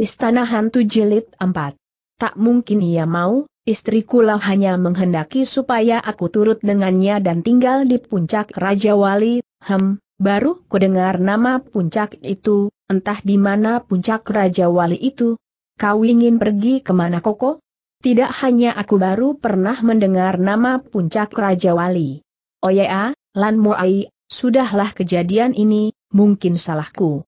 Istana Hantu Jilid 4. Tak mungkin ia mau, istriku lah hanya menghendaki supaya aku turut dengannya dan tinggal di puncak Raja Wali, hem, baru kudengar nama puncak itu, entah di mana puncak Raja Wali itu. Kau ingin pergi kemana Koko? Tidak hanya aku baru pernah mendengar nama puncak Raja Wali. Oya, Lan Moai, sudahlah kejadian ini, mungkin salahku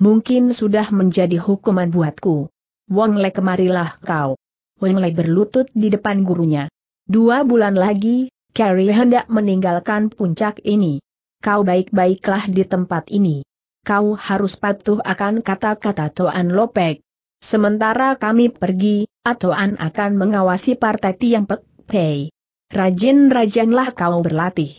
mungkin sudah menjadi hukuman buatku. Wong Le kemarilah kau. Wong Le berlutut di depan gurunya. Dua bulan lagi, Carrie hendak meninggalkan puncak ini. Kau baik-baiklah di tempat ini. Kau harus patuh akan kata-kata Toan Lopek. Sementara kami pergi, Atoan akan mengawasi partai Tiang Pek Pei. Rajin-rajinlah kau berlatih.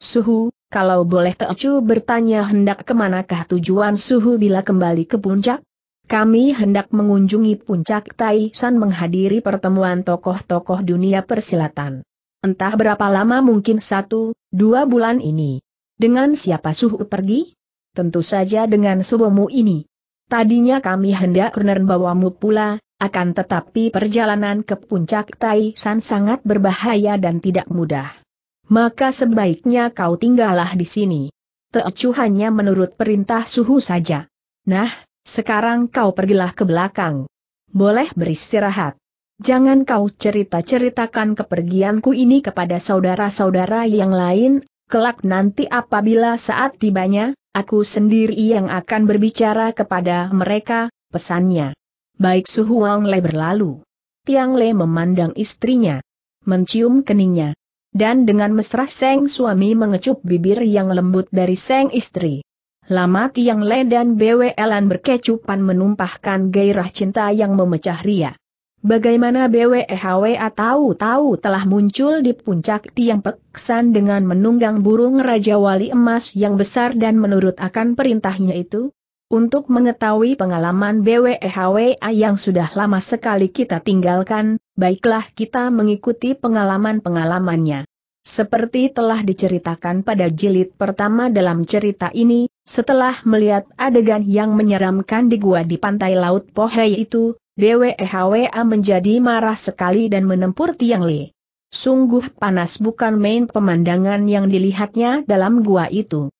Suhu, kalau boleh Teocu bertanya hendak kemanakah tujuan suhu bila kembali ke puncak? Kami hendak mengunjungi puncak Tai San menghadiri pertemuan tokoh-tokoh dunia persilatan. Entah berapa lama mungkin satu, dua bulan ini. Dengan siapa Suhu pergi? Tentu saja dengan subomu ini. Tadinya kami hendak bawamu pula, akan tetapi perjalanan ke puncak Tai San sangat berbahaya dan tidak mudah maka sebaiknya kau tinggallah di sini. Teocu hanya menurut perintah suhu saja. Nah, sekarang kau pergilah ke belakang. Boleh beristirahat. Jangan kau cerita-ceritakan kepergianku ini kepada saudara-saudara yang lain, kelak nanti apabila saat tibanya, aku sendiri yang akan berbicara kepada mereka, pesannya. Baik Suhu Wang Le berlalu. Tiang Le memandang istrinya. Mencium keningnya. Dan dengan mesra Seng suami mengecup bibir yang lembut dari Seng istri. Lama Tiang Le dan BWLan berkecupan menumpahkan gairah cinta yang memecah ria. Bagaimana BWEHWA tahu-tahu telah muncul di puncak tiang peksan dengan menunggang burung Raja Wali Emas yang besar dan menurut akan perintahnya itu, untuk mengetahui pengalaman BWEHWA yang sudah lama sekali kita tinggalkan, baiklah kita mengikuti pengalaman-pengalamannya. Seperti telah diceritakan pada jilid pertama dalam cerita ini, setelah melihat adegan yang menyeramkan di gua di pantai laut Pohei itu, BWEHWA menjadi marah sekali dan menempur Tiang Li. Sungguh panas bukan main pemandangan yang dilihatnya dalam gua itu.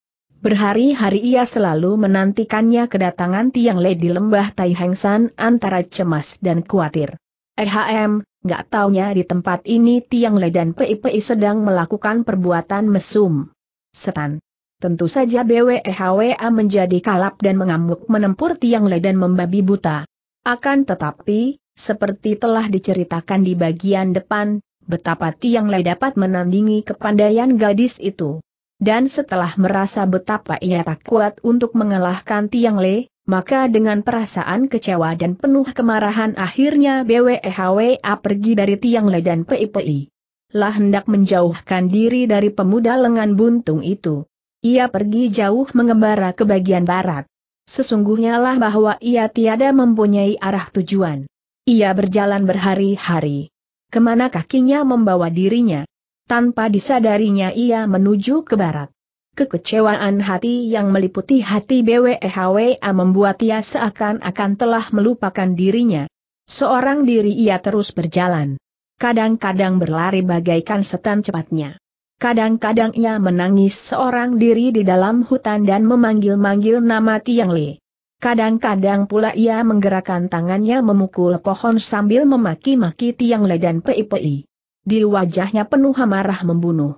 Berhari-hari ia selalu menantikannya kedatangan Tiang Le di lembah Tai Heng San antara cemas dan khawatir. EHM, gak taunya di tempat ini Tiang Le dan PIPI sedang melakukan perbuatan mesum. Setan. Tentu saja BWEHWA menjadi kalap dan mengamuk menempur Tiang Le dan membabi buta. Akan tetapi, seperti telah diceritakan di bagian depan, betapa Tiang Le dapat menandingi kepandaian gadis itu. Dan setelah merasa betapa ia tak kuat untuk mengalahkan Tiang Le, maka dengan perasaan kecewa dan penuh kemarahan akhirnya BWEHWA pergi dari Tiang Le dan PIPI. Lah hendak menjauhkan diri dari pemuda lengan buntung itu. Ia pergi jauh mengembara ke bagian barat. Sesungguhnya lah bahwa ia tiada mempunyai arah tujuan. Ia berjalan berhari-hari. Kemana kakinya membawa dirinya? Tanpa disadarinya ia menuju ke barat. Kekecewaan hati yang meliputi hati BWEHWA membuat ia seakan-akan telah melupakan dirinya. Seorang diri ia terus berjalan. Kadang-kadang berlari bagaikan setan cepatnya. Kadang-kadang ia menangis seorang diri di dalam hutan dan memanggil-manggil nama Tiang Li. Kadang-kadang pula ia menggerakkan tangannya memukul pohon sambil memaki-maki Tiang Le dan Pei Pei di wajahnya penuh amarah membunuh.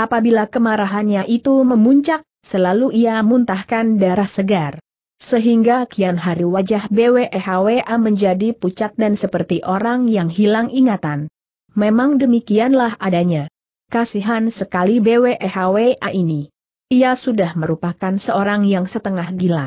Apabila kemarahannya itu memuncak, selalu ia muntahkan darah segar. Sehingga kian hari wajah BWEHWA menjadi pucat dan seperti orang yang hilang ingatan. Memang demikianlah adanya. Kasihan sekali BWEHWA ini. Ia sudah merupakan seorang yang setengah gila.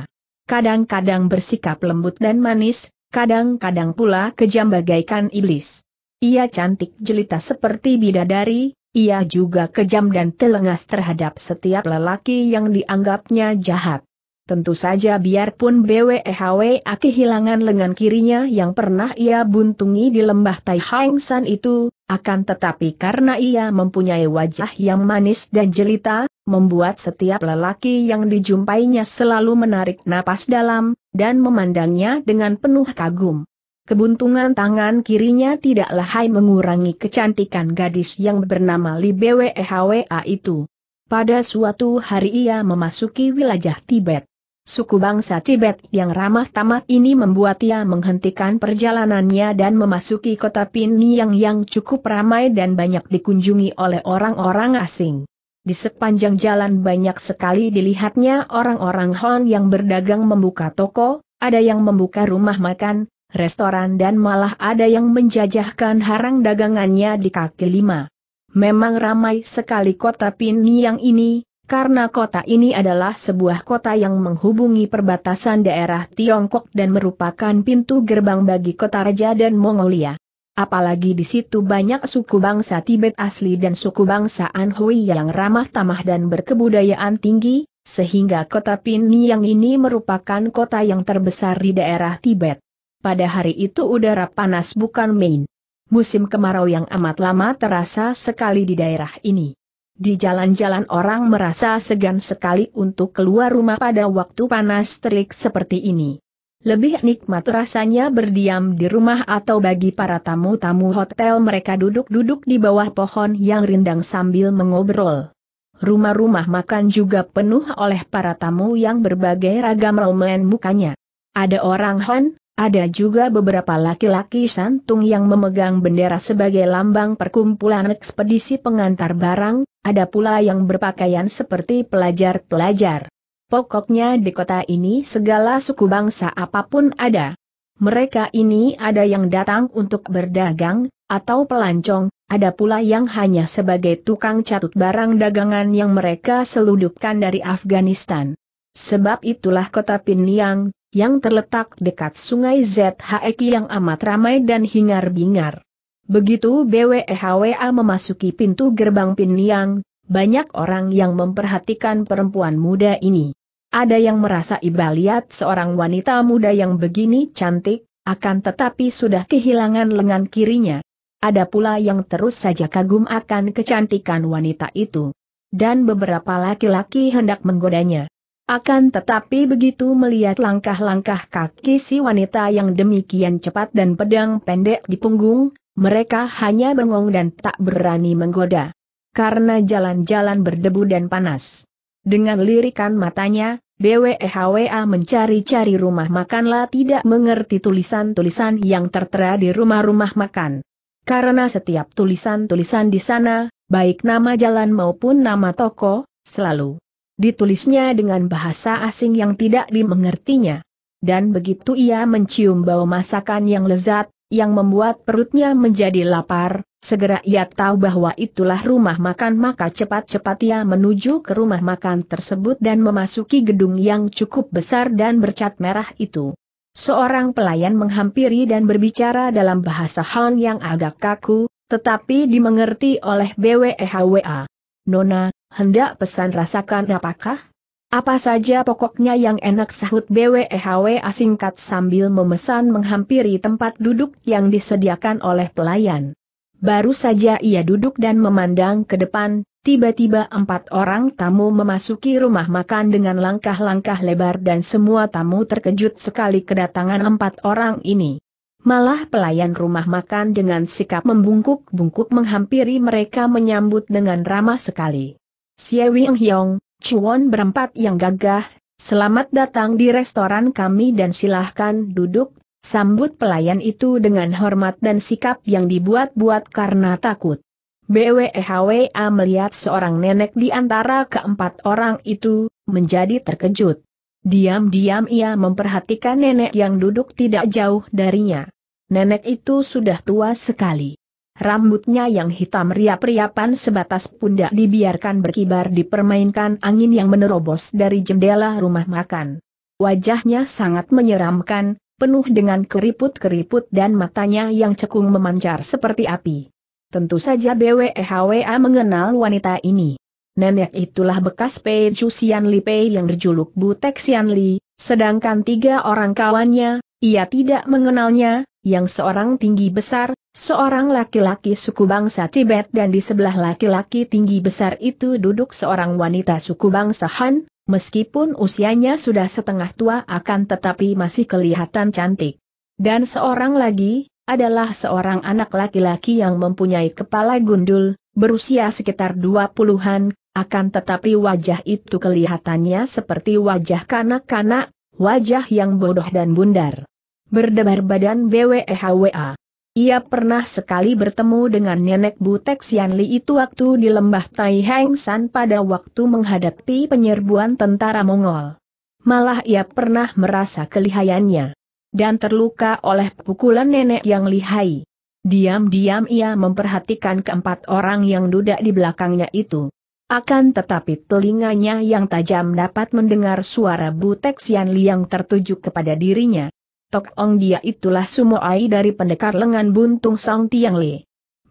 Kadang-kadang bersikap lembut dan manis, kadang-kadang pula kejam bagaikan iblis. Ia cantik jelita seperti bidadari, ia juga kejam dan telengas terhadap setiap lelaki yang dianggapnya jahat. Tentu saja biarpun BWEHW e kehilangan lengan kirinya yang pernah ia buntungi di lembah Tai Hang San itu, akan tetapi karena ia mempunyai wajah yang manis dan jelita, membuat setiap lelaki yang dijumpainya selalu menarik napas dalam, dan memandangnya dengan penuh kagum. Kebuntungan tangan kirinya tidak lahai mengurangi kecantikan gadis yang bernama Li BWEHWA itu. Pada suatu hari ia memasuki wilayah Tibet. Suku bangsa Tibet yang ramah tamah ini membuat ia menghentikan perjalanannya dan memasuki kota Pinyang yang cukup ramai dan banyak dikunjungi oleh orang-orang asing. Di sepanjang jalan banyak sekali dilihatnya orang-orang Hon yang berdagang membuka toko, ada yang membuka rumah makan, restoran dan malah ada yang menjajahkan harang dagangannya di kaki lima. Memang ramai sekali kota Piniyang ini, karena kota ini adalah sebuah kota yang menghubungi perbatasan daerah Tiongkok dan merupakan pintu gerbang bagi kota Raja dan Mongolia. Apalagi di situ banyak suku bangsa Tibet asli dan suku bangsa Anhui yang ramah tamah dan berkebudayaan tinggi, sehingga kota Piniyang ini merupakan kota yang terbesar di daerah Tibet pada hari itu udara panas bukan main. Musim kemarau yang amat lama terasa sekali di daerah ini. Di jalan-jalan orang merasa segan sekali untuk keluar rumah pada waktu panas terik seperti ini. Lebih nikmat rasanya berdiam di rumah atau bagi para tamu-tamu hotel mereka duduk-duduk di bawah pohon yang rindang sambil mengobrol. Rumah-rumah makan juga penuh oleh para tamu yang berbagai ragam romen mukanya. Ada orang Han, ada juga beberapa laki-laki santung yang memegang bendera sebagai lambang perkumpulan ekspedisi pengantar barang, ada pula yang berpakaian seperti pelajar-pelajar. Pokoknya di kota ini segala suku bangsa apapun ada. Mereka ini ada yang datang untuk berdagang, atau pelancong, ada pula yang hanya sebagai tukang catut barang dagangan yang mereka seludupkan dari Afghanistan. Sebab itulah kota Pinyang, yang terletak dekat sungai ZHEK yang amat ramai dan hingar-bingar. Begitu BWEHWA memasuki pintu gerbang Piniang, banyak orang yang memperhatikan perempuan muda ini. Ada yang merasa iba lihat seorang wanita muda yang begini cantik, akan tetapi sudah kehilangan lengan kirinya. Ada pula yang terus saja kagum akan kecantikan wanita itu. Dan beberapa laki-laki hendak menggodanya. Akan tetapi begitu melihat langkah-langkah kaki si wanita yang demikian cepat dan pedang pendek di punggung, mereka hanya bengong dan tak berani menggoda. Karena jalan-jalan berdebu dan panas. Dengan lirikan matanya, BWEHWA mencari-cari rumah makanlah tidak mengerti tulisan-tulisan yang tertera di rumah-rumah makan. Karena setiap tulisan-tulisan di sana, baik nama jalan maupun nama toko, selalu Ditulisnya dengan bahasa asing yang tidak dimengertinya. Dan begitu ia mencium bau masakan yang lezat, yang membuat perutnya menjadi lapar, segera ia tahu bahwa itulah rumah makan maka cepat-cepat ia menuju ke rumah makan tersebut dan memasuki gedung yang cukup besar dan bercat merah itu. Seorang pelayan menghampiri dan berbicara dalam bahasa Han yang agak kaku, tetapi dimengerti oleh BWEHWA. Nona, hendak pesan rasakan apakah? Apa saja pokoknya yang enak sahut BWEHW e singkat sambil memesan menghampiri tempat duduk yang disediakan oleh pelayan. Baru saja ia duduk dan memandang ke depan, tiba-tiba empat orang tamu memasuki rumah makan dengan langkah-langkah lebar dan semua tamu terkejut sekali kedatangan empat orang ini. Malah pelayan rumah makan dengan sikap membungkuk-bungkuk menghampiri mereka menyambut dengan ramah sekali. Xie Wing Hyong, Chuan berempat yang gagah, selamat datang di restoran kami dan silahkan duduk, sambut pelayan itu dengan hormat dan sikap yang dibuat-buat karena takut. BWEHWA melihat seorang nenek di antara keempat orang itu, menjadi terkejut. Diam-diam ia memperhatikan nenek yang duduk tidak jauh darinya. Nenek itu sudah tua sekali. Rambutnya yang hitam riap-riapan sebatas pundak dibiarkan berkibar dipermainkan angin yang menerobos dari jendela rumah makan. Wajahnya sangat menyeramkan, penuh dengan keriput-keriput dan matanya yang cekung memancar seperti api. Tentu saja BWEHWA mengenal wanita ini. Nenek itulah bekas Pei Jusian Li Pei yang berjuluk Butek Xian Li, sedangkan tiga orang kawannya, ia tidak mengenalnya, yang seorang tinggi besar, seorang laki-laki suku bangsa Tibet dan di sebelah laki-laki tinggi besar itu duduk seorang wanita suku bangsa Han, meskipun usianya sudah setengah tua akan tetapi masih kelihatan cantik. Dan seorang lagi, adalah seorang anak laki-laki yang mempunyai kepala gundul, berusia sekitar dua puluhan, akan tetapi wajah itu kelihatannya seperti wajah kanak-kanak, wajah yang bodoh dan bundar berdebar badan BWEHWA. Ia pernah sekali bertemu dengan nenek Butek Xianli itu waktu di lembah Tai San pada waktu menghadapi penyerbuan tentara Mongol. Malah ia pernah merasa kelihayannya dan terluka oleh pukulan nenek yang lihai. Diam-diam ia memperhatikan keempat orang yang duduk di belakangnya itu. Akan tetapi telinganya yang tajam dapat mendengar suara Butek Xianli yang tertuju kepada dirinya. Tok Ong dia itulah sumoai dari pendekar lengan buntung Song Tiang Li.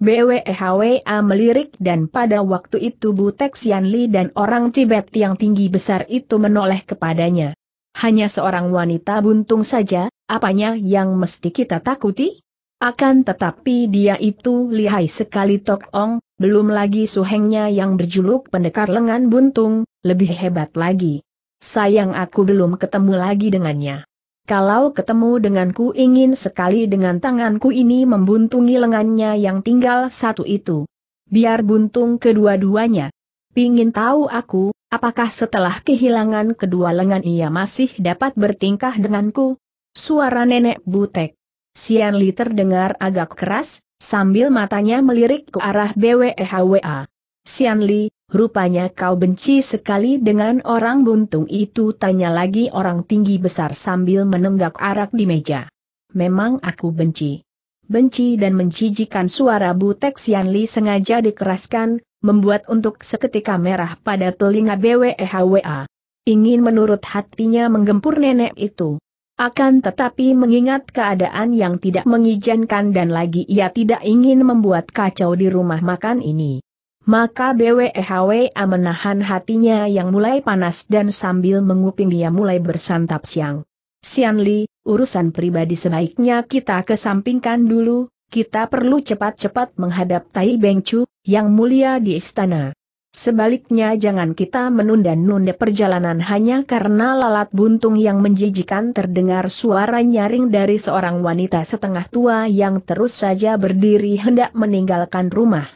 BWEHWA melirik dan pada waktu itu Butek Xian Li dan orang Tibet yang tinggi besar itu menoleh kepadanya. Hanya seorang wanita buntung saja, apanya yang mesti kita takuti? Akan tetapi dia itu lihai sekali Tok Ong, belum lagi suhengnya yang berjuluk pendekar lengan buntung, lebih hebat lagi. Sayang aku belum ketemu lagi dengannya. Kalau ketemu denganku ingin sekali dengan tanganku ini membuntungi lengannya yang tinggal satu itu. Biar buntung kedua-duanya. Pingin tahu aku, apakah setelah kehilangan kedua lengan ia masih dapat bertingkah denganku? Suara nenek butek. Sian Li terdengar agak keras, sambil matanya melirik ke arah BWEHWA. Sian Li, Rupanya kau benci sekali dengan orang buntung itu tanya lagi orang tinggi besar sambil menenggak arak di meja. Memang aku benci. Benci dan mencijikan suara Butek Xianli sengaja dikeraskan, membuat untuk seketika merah pada telinga BWEHWA. Ingin menurut hatinya menggempur nenek itu. Akan tetapi mengingat keadaan yang tidak mengizinkan dan lagi ia tidak ingin membuat kacau di rumah makan ini. Maka BWHW menahan hatinya yang mulai panas dan sambil menguping dia mulai bersantap siang. Sian Li, urusan pribadi sebaiknya kita kesampingkan dulu, kita perlu cepat-cepat menghadap Tai Beng Chu, yang mulia di istana. Sebaliknya jangan kita menunda-nunda perjalanan hanya karena lalat buntung yang menjijikan terdengar suara nyaring dari seorang wanita setengah tua yang terus saja berdiri hendak meninggalkan rumah.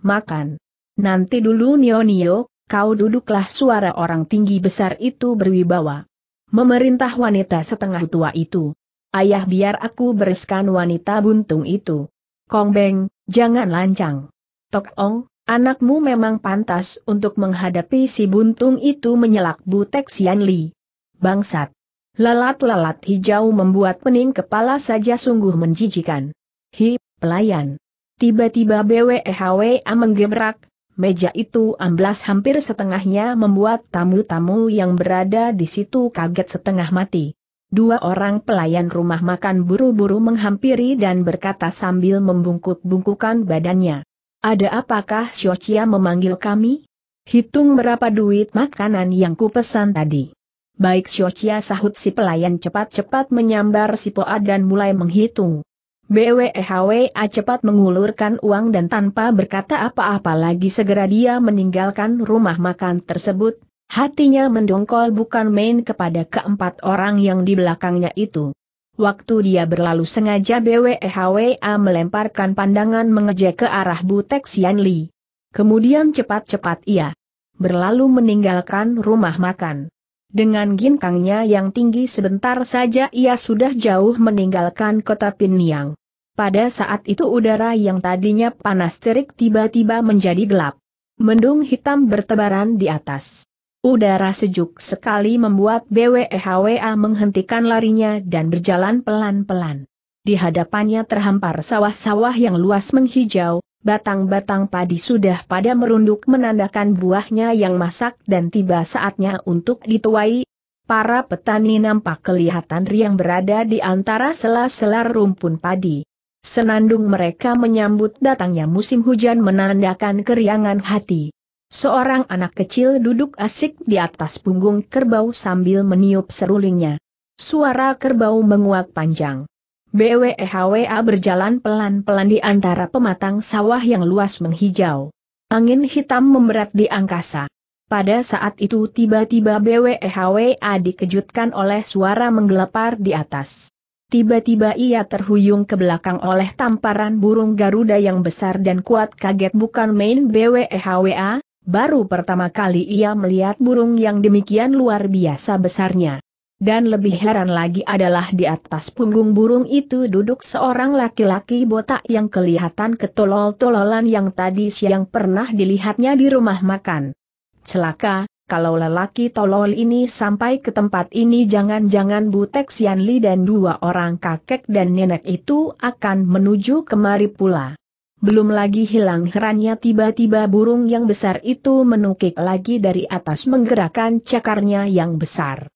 Makan. Nanti dulu Nio-Nio, kau duduklah suara orang tinggi besar itu berwibawa. Memerintah wanita setengah tua itu. Ayah biar aku bereskan wanita buntung itu. Kong Beng, jangan lancang. Tok Ong, anakmu memang pantas untuk menghadapi si buntung itu menyelak Butek Sian Li. Bangsat. Lalat-lalat hijau membuat pening kepala saja sungguh menjijikan. Hi, pelayan. Tiba-tiba BWEHWA menggebrak, Meja itu amblas hampir setengahnya membuat tamu-tamu yang berada di situ kaget setengah mati. Dua orang pelayan rumah makan buru-buru menghampiri dan berkata sambil membungkuk-bungkukan badannya. Ada apakah Shochia? memanggil kami? Hitung berapa duit makanan yang kupesan tadi. Baik Shochia sahut si pelayan cepat-cepat menyambar si Poa dan mulai menghitung. BWEHWA cepat mengulurkan uang dan tanpa berkata apa-apa lagi segera dia meninggalkan rumah makan tersebut, hatinya mendongkol bukan main kepada keempat orang yang di belakangnya itu. Waktu dia berlalu sengaja BWEHWA melemparkan pandangan mengejek ke arah Butek Sian Li. Kemudian cepat-cepat ia berlalu meninggalkan rumah makan. Dengan ginkangnya yang tinggi sebentar saja ia sudah jauh meninggalkan kota Pinyang. Pada saat itu udara yang tadinya panas terik tiba-tiba menjadi gelap. Mendung hitam bertebaran di atas. Udara sejuk sekali membuat BWEHWA menghentikan larinya dan berjalan pelan-pelan. Di hadapannya terhampar sawah-sawah yang luas menghijau, batang-batang padi sudah pada merunduk menandakan buahnya yang masak dan tiba saatnya untuk dituai. Para petani nampak kelihatan riang berada di antara sela-sela rumpun padi. Senandung mereka menyambut datangnya musim hujan menandakan keriangan hati. Seorang anak kecil duduk asik di atas punggung kerbau sambil meniup serulingnya. Suara kerbau menguak panjang. BWEHWA berjalan pelan-pelan di antara pematang sawah yang luas menghijau. Angin hitam memberat di angkasa. Pada saat itu tiba-tiba BWEHWA dikejutkan oleh suara menggelepar di atas. Tiba-tiba ia terhuyung ke belakang oleh tamparan burung Garuda yang besar dan kuat kaget bukan main BWEHWA, baru pertama kali ia melihat burung yang demikian luar biasa besarnya. Dan lebih heran lagi adalah di atas punggung burung itu duduk seorang laki-laki botak yang kelihatan ketolol-tololan yang tadi siang pernah dilihatnya di rumah makan. Celaka, kalau lelaki tolol ini sampai ke tempat ini jangan-jangan Butek Sianli dan dua orang kakek dan nenek itu akan menuju kemari pula. Belum lagi hilang herannya tiba-tiba burung yang besar itu menukik lagi dari atas menggerakkan cakarnya yang besar.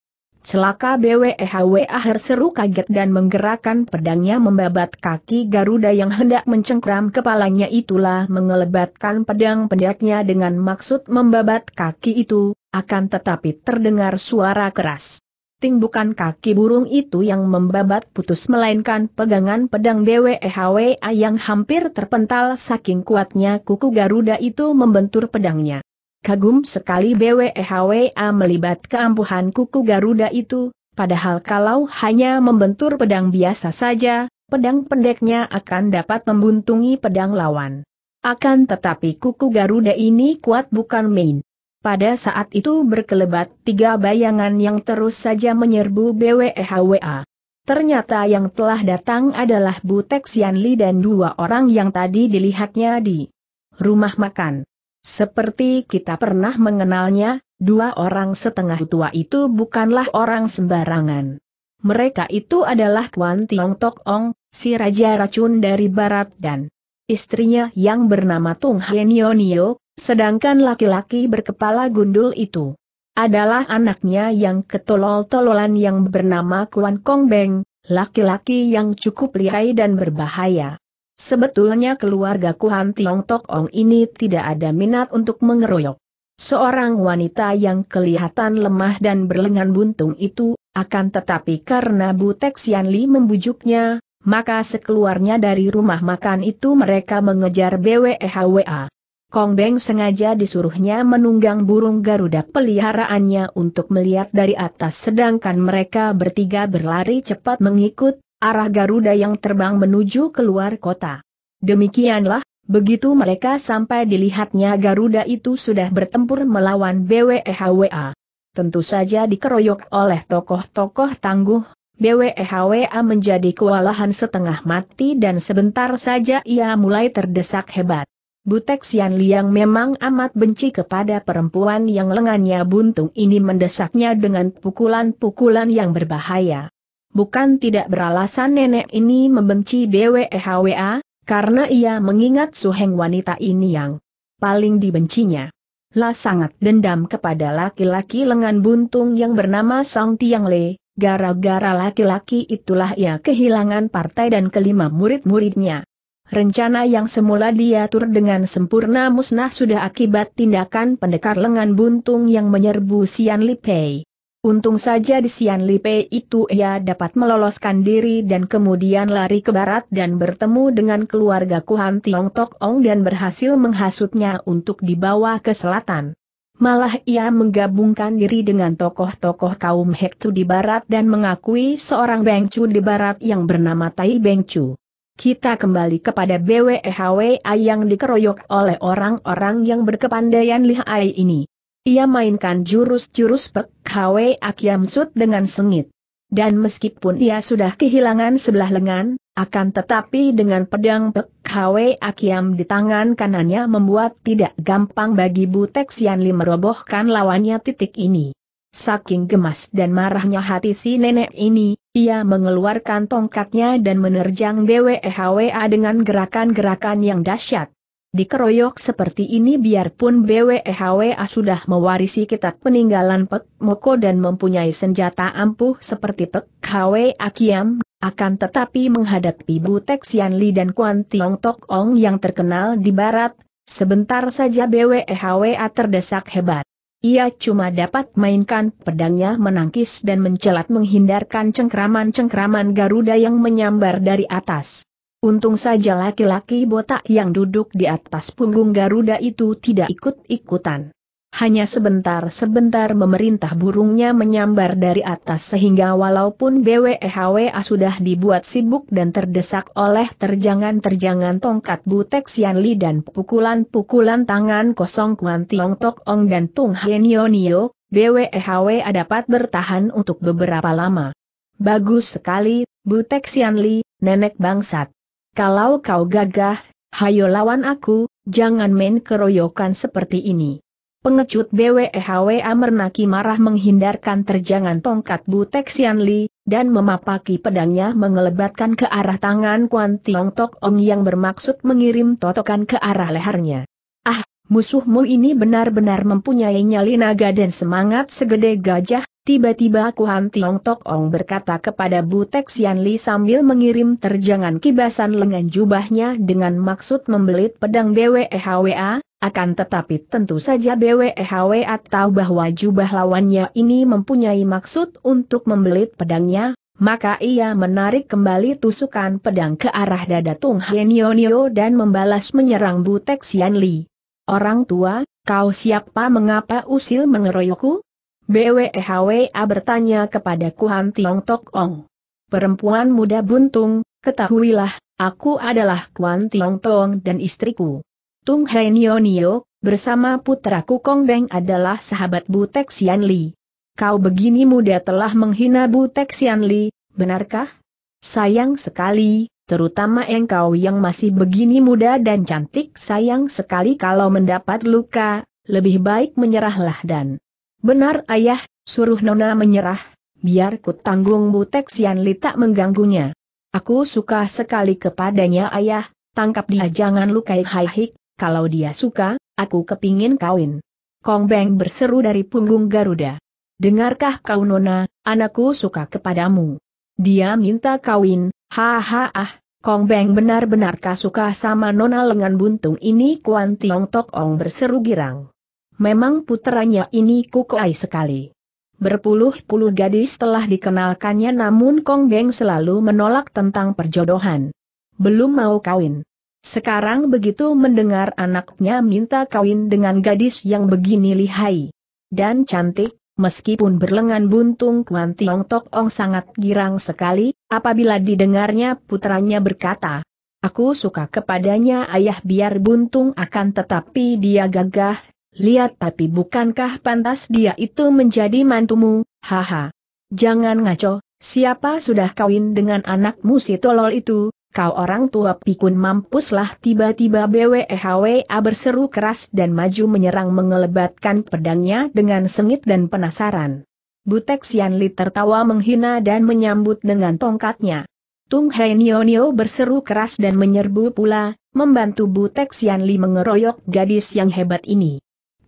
Celaka BWEHW akhir seru kaget dan menggerakkan pedangnya membabat kaki Garuda yang hendak mencengkram kepalanya itulah mengelebatkan pedang pendeknya dengan maksud membabat kaki itu, akan tetapi terdengar suara keras. Ting bukan kaki burung itu yang membabat putus melainkan pegangan pedang BWEHW e yang hampir terpental saking kuatnya kuku Garuda itu membentur pedangnya. Kagum sekali BWEHWA melibat keampuhan kuku Garuda itu, padahal kalau hanya membentur pedang biasa saja, pedang pendeknya akan dapat membuntungi pedang lawan. Akan tetapi kuku Garuda ini kuat bukan main. Pada saat itu berkelebat tiga bayangan yang terus saja menyerbu BWEHWA. Ternyata yang telah datang adalah Butek Xianli dan dua orang yang tadi dilihatnya di rumah makan. Seperti kita pernah mengenalnya, dua orang setengah tua itu bukanlah orang sembarangan. Mereka itu adalah Kwan Tiong Tok Ong, si Raja Racun dari Barat dan istrinya yang bernama Tung Henionio, sedangkan laki-laki berkepala gundul itu adalah anaknya yang ketolol-tololan yang bernama Kwan Kong Beng, laki-laki yang cukup lihai dan berbahaya. Sebetulnya keluarga Kuan Tiong Tok Ong ini tidak ada minat untuk mengeroyok. Seorang wanita yang kelihatan lemah dan berlengan buntung itu, akan tetapi karena Butek Sian Li membujuknya, maka sekeluarnya dari rumah makan itu mereka mengejar BWEHWA. Kong Beng sengaja disuruhnya menunggang burung Garuda peliharaannya untuk melihat dari atas sedangkan mereka bertiga berlari cepat mengikut, arah Garuda yang terbang menuju keluar kota. Demikianlah, begitu mereka sampai dilihatnya Garuda itu sudah bertempur melawan BWEHWA. Tentu saja dikeroyok oleh tokoh-tokoh tangguh, BWEHWA menjadi kewalahan setengah mati dan sebentar saja ia mulai terdesak hebat. Butek Xian Liang memang amat benci kepada perempuan yang lengannya buntung ini mendesaknya dengan pukulan-pukulan yang berbahaya. Bukan tidak beralasan nenek ini membenci BWEHWA, karena ia mengingat suheng wanita ini yang paling dibencinya. La sangat dendam kepada laki-laki lengan buntung yang bernama Song Tiang Le, gara-gara laki-laki itulah ia kehilangan partai dan kelima murid-muridnya. Rencana yang semula diatur dengan sempurna musnah sudah akibat tindakan pendekar lengan buntung yang menyerbu Sian Li Pei. Untung saja di Sian Lipe itu ia dapat meloloskan diri dan kemudian lari ke barat dan bertemu dengan keluarga Kuhan Tiong Tok Ong dan berhasil menghasutnya untuk dibawa ke selatan. Malah ia menggabungkan diri dengan tokoh-tokoh kaum Hektu di barat dan mengakui seorang Bengcu di barat yang bernama Tai Bengcu. Kita kembali kepada BWEHWA yang dikeroyok oleh orang-orang yang berkepandaian lihai ini. Ia mainkan jurus-jurus Pek Hwe Akiam Sut dengan sengit. Dan meskipun ia sudah kehilangan sebelah lengan, akan tetapi dengan pedang Pek Hwe akiam di tangan kanannya membuat tidak gampang bagi Butek Sianli merobohkan lawannya titik ini. Saking gemas dan marahnya hati si nenek ini, ia mengeluarkan tongkatnya dan menerjang bwehwa dengan gerakan-gerakan yang dahsyat. Dikeroyok seperti ini biarpun BWEHWA sudah mewarisi kitab peninggalan Pek Moko dan mempunyai senjata ampuh seperti Pek Hwa Akiam, akan tetapi menghadapi Butek Xian Li dan Kuan Tiong Tok Ong yang terkenal di barat, sebentar saja BWEHWA terdesak hebat. Ia cuma dapat mainkan pedangnya menangkis dan mencelat menghindarkan cengkraman-cengkraman Garuda yang menyambar dari atas. Untung saja laki-laki botak yang duduk di atas punggung Garuda itu tidak ikut-ikutan. Hanya sebentar-sebentar memerintah burungnya menyambar dari atas sehingga walaupun BWEHWA sudah dibuat sibuk dan terdesak oleh terjangan-terjangan tongkat butek Xianli dan pukulan-pukulan tangan kosong Kuan Tiong Tok Ong dan Tung Nio, BWEHWA dapat bertahan untuk beberapa lama. Bagus sekali, butek Xianli, nenek bangsat kalau kau gagah, hayo lawan aku, jangan main keroyokan seperti ini. Pengecut BWEHWA Amernaki marah menghindarkan terjangan tongkat Butek Xian Li, dan memapaki pedangnya mengelebatkan ke arah tangan Kuan Tiong Tok Ong yang bermaksud mengirim totokan ke arah lehernya. Ah, musuhmu ini benar-benar mempunyai nyali naga dan semangat segede gajah, Tiba-tiba Kuhan Tiong Tok Ong berkata kepada Butek Sian Li sambil mengirim terjangan kibasan lengan jubahnya dengan maksud membelit pedang BWEHWA, akan tetapi tentu saja BWEHWA tahu bahwa jubah lawannya ini mempunyai maksud untuk membelit pedangnya, maka ia menarik kembali tusukan pedang ke arah dada Tung Henionio dan membalas menyerang Butek Sian Li. Orang tua, kau siapa mengapa usil mengeroyokku? BWEHWA bertanya kepada Kuan Tiong Tok Ong. Perempuan muda buntung, ketahuilah, aku adalah Kuan Tiong Tong dan istriku. Tung Hei Nio Nio, bersama putraku Kong Beng adalah sahabat Butek Xian Li. Kau begini muda telah menghina Butek Xian Li, benarkah? Sayang sekali, terutama engkau yang masih begini muda dan cantik sayang sekali kalau mendapat luka, lebih baik menyerahlah dan Benar ayah, suruh Nona menyerah, biar ku tanggung Butek Sian tak mengganggunya. Aku suka sekali kepadanya ayah, tangkap dia jangan lukai Hai kalau dia suka, aku kepingin kawin. Kong Beng berseru dari punggung Garuda. Dengarkah kau Nona, anakku suka kepadamu. Dia minta kawin, haha ah, Kong Beng benar-benar suka sama Nona lengan buntung ini Kuan Tiong Tok Ong berseru girang memang putranya ini kukuai sekali. Berpuluh-puluh gadis telah dikenalkannya namun Kong Beng selalu menolak tentang perjodohan. Belum mau kawin. Sekarang begitu mendengar anaknya minta kawin dengan gadis yang begini lihai dan cantik, meskipun berlengan buntung Kuan Tiong Tok Ong sangat girang sekali, apabila didengarnya putranya berkata, Aku suka kepadanya ayah biar buntung akan tetapi dia gagah, Lihat tapi bukankah pantas dia itu menjadi mantumu, haha. Jangan ngaco, siapa sudah kawin dengan anakmu si tolol itu, kau orang tua pikun mampuslah tiba-tiba BWEHWA berseru keras dan maju menyerang mengelebatkan pedangnya dengan sengit dan penasaran. Butek Xianli tertawa menghina dan menyambut dengan tongkatnya. Tung Nio Nio berseru keras dan menyerbu pula, membantu Butek Xianli mengeroyok gadis yang hebat ini.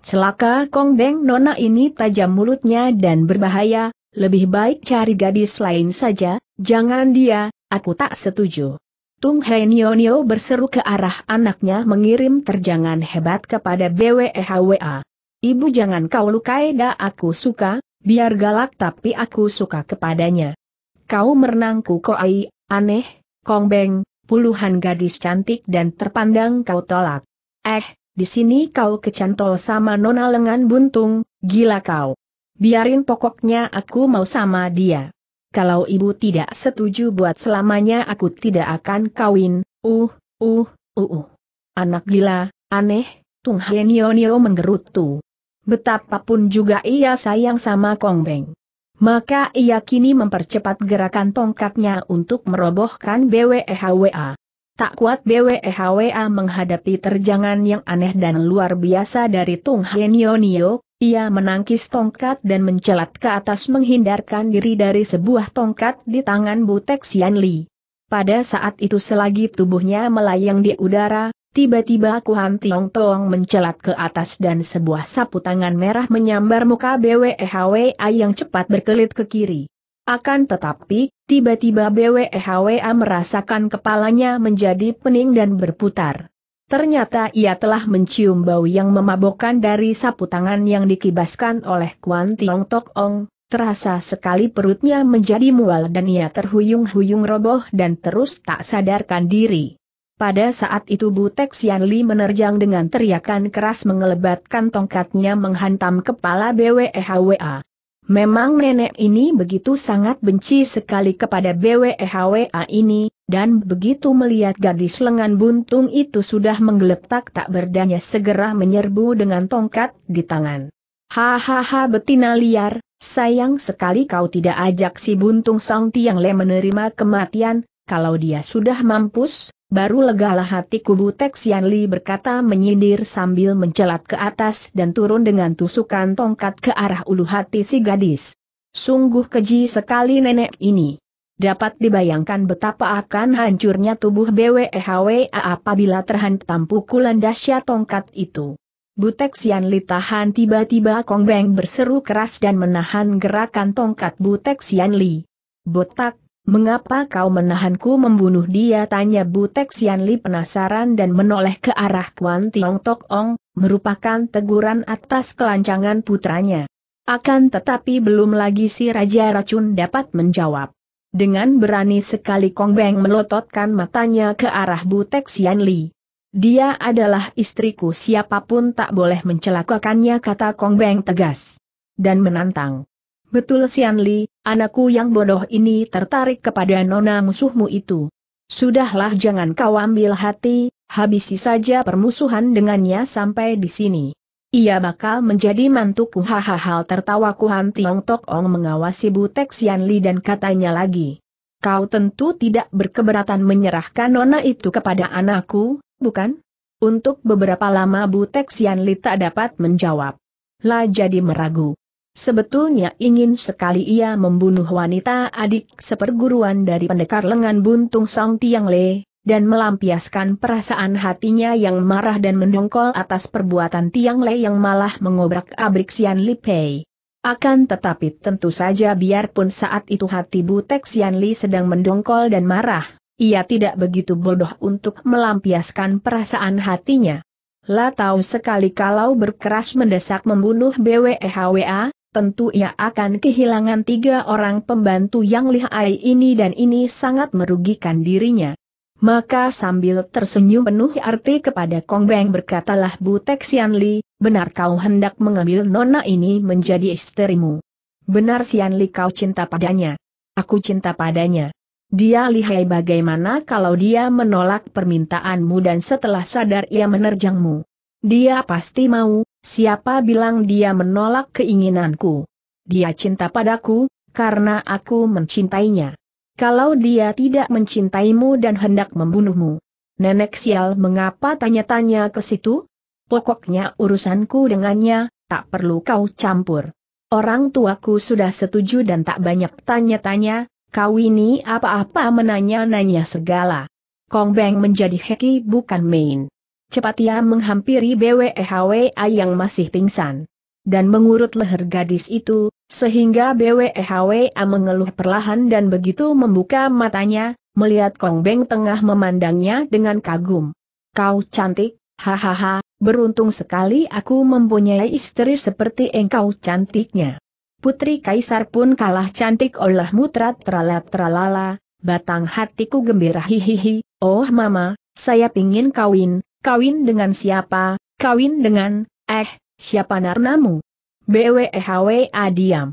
Celaka Kong Beng Nona ini tajam mulutnya dan berbahaya, lebih baik cari gadis lain saja, jangan dia, aku tak setuju. Tung Henionio berseru ke arah anaknya mengirim terjangan hebat kepada BWEHWA. Ibu jangan kau lukai dah aku suka, biar galak tapi aku suka kepadanya. Kau merenangku koai, aneh, Kong Beng, puluhan gadis cantik dan terpandang kau tolak. Eh, di sini kau kecantol sama nona lengan buntung, gila kau. Biarin pokoknya aku mau sama dia. Kalau ibu tidak setuju buat selamanya aku tidak akan kawin, uh, uh, uh, uh. Anak gila, aneh, Tung Henionio menggerutu. Betapapun juga ia sayang sama Kong Beng. Maka ia kini mempercepat gerakan tongkatnya untuk merobohkan BWEHWA. Tak kuat BWEHWA menghadapi terjangan yang aneh dan luar biasa dari Tung Nio, ia menangkis tongkat dan mencelat ke atas menghindarkan diri dari sebuah tongkat di tangan Butek Xian Li. Pada saat itu selagi tubuhnya melayang di udara, tiba-tiba Kuhan Tiong Tong mencelat ke atas dan sebuah sapu tangan merah menyambar muka BWEHWA yang cepat berkelit ke kiri. Akan tetapi, tiba-tiba BWHWA e merasakan kepalanya menjadi pening dan berputar. Ternyata ia telah mencium bau yang memabokkan dari sapu tangan yang dikibaskan oleh Kuan Tiong Tok Ong, terasa sekali perutnya menjadi mual dan ia terhuyung-huyung roboh dan terus tak sadarkan diri. Pada saat itu Butek Sian Li menerjang dengan teriakan keras mengelebatkan tongkatnya menghantam kepala BWHWA. E Memang nenek ini begitu sangat benci sekali kepada BWEHWA ini, dan begitu melihat gadis lengan buntung itu sudah menggeletak tak berdaya segera menyerbu dengan tongkat di tangan. Hahaha betina liar, sayang sekali kau tidak ajak si buntung Song Tiang Le menerima kematian, kalau dia sudah mampus, Baru legalah kubu Butek Li berkata menyindir sambil mencelat ke atas dan turun dengan tusukan tongkat ke arah ulu hati si gadis. Sungguh keji sekali nenek ini. Dapat dibayangkan betapa akan hancurnya tubuh BWHWA e apabila terhantam pukulan dahsyat tongkat itu. Butek Li tahan tiba-tiba Kong Beng berseru keras dan menahan gerakan tongkat Butek Li. Botak, Mengapa kau menahanku membunuh dia? Tanya Butek Xianli penasaran dan menoleh ke arah Kuan Tiong Tok Ong, merupakan teguran atas kelancangan putranya. Akan tetapi belum lagi si Raja Racun dapat menjawab. Dengan berani sekali Kong Beng melototkan matanya ke arah Butek Xianli. Dia adalah istriku siapapun tak boleh mencelakakannya kata Kong Beng tegas. Dan menantang. Betul Xianli, Anakku yang bodoh ini tertarik kepada nona musuhmu itu. Sudahlah jangan kau ambil hati, habisi saja permusuhan dengannya sampai di sini. Ia bakal menjadi mantuku hahaha tertawa Kuan Tiong Tok Ong mengawasi Butek Sian Li dan katanya lagi. Kau tentu tidak berkeberatan menyerahkan nona itu kepada anakku, bukan? Untuk beberapa lama Butek Sian Li tak dapat menjawab. Lah jadi meragu. Sebetulnya ingin sekali ia membunuh wanita adik seperguruan dari pendekar lengan buntung Song Tiang Le, dan melampiaskan perasaan hatinya yang marah dan mendongkol atas perbuatan Tiang Le yang malah mengobrak-abrik Xian Li Pei. Akan tetapi tentu saja biarpun saat itu hati Butek Xian Li sedang mendongkol dan marah, ia tidak begitu bodoh untuk melampiaskan perasaan hatinya. Lah tahu sekali kalau berkeras mendesak membunuh BWEHWA, tentu ia akan kehilangan tiga orang pembantu yang lihai ini dan ini sangat merugikan dirinya. Maka sambil tersenyum penuh arti kepada Kong Beng berkatalah Butek Sian Li, benar kau hendak mengambil nona ini menjadi istrimu. Benar Sian Li kau cinta padanya. Aku cinta padanya. Dia lihai bagaimana kalau dia menolak permintaanmu dan setelah sadar ia menerjangmu. Dia pasti mau, Siapa bilang dia menolak keinginanku? Dia cinta padaku, karena aku mencintainya. Kalau dia tidak mencintaimu dan hendak membunuhmu. Nenek sial mengapa tanya-tanya ke situ? Pokoknya urusanku dengannya, tak perlu kau campur. Orang tuaku sudah setuju dan tak banyak tanya-tanya, kau ini apa-apa menanya-nanya segala. Kong Beng menjadi heki bukan main cepat ia menghampiri BWEHWA yang masih pingsan. Dan mengurut leher gadis itu, sehingga BWEHWA mengeluh perlahan dan begitu membuka matanya, melihat Kong Beng tengah memandangnya dengan kagum. Kau cantik, hahaha, beruntung sekali aku mempunyai istri seperti engkau cantiknya. Putri Kaisar pun kalah cantik oleh mutra teralat teralala, batang hatiku gembira hihihi, oh mama, saya pingin kawin, Kawin dengan siapa? Kawin dengan, eh, siapa narnamu? Bwehwe, adiam.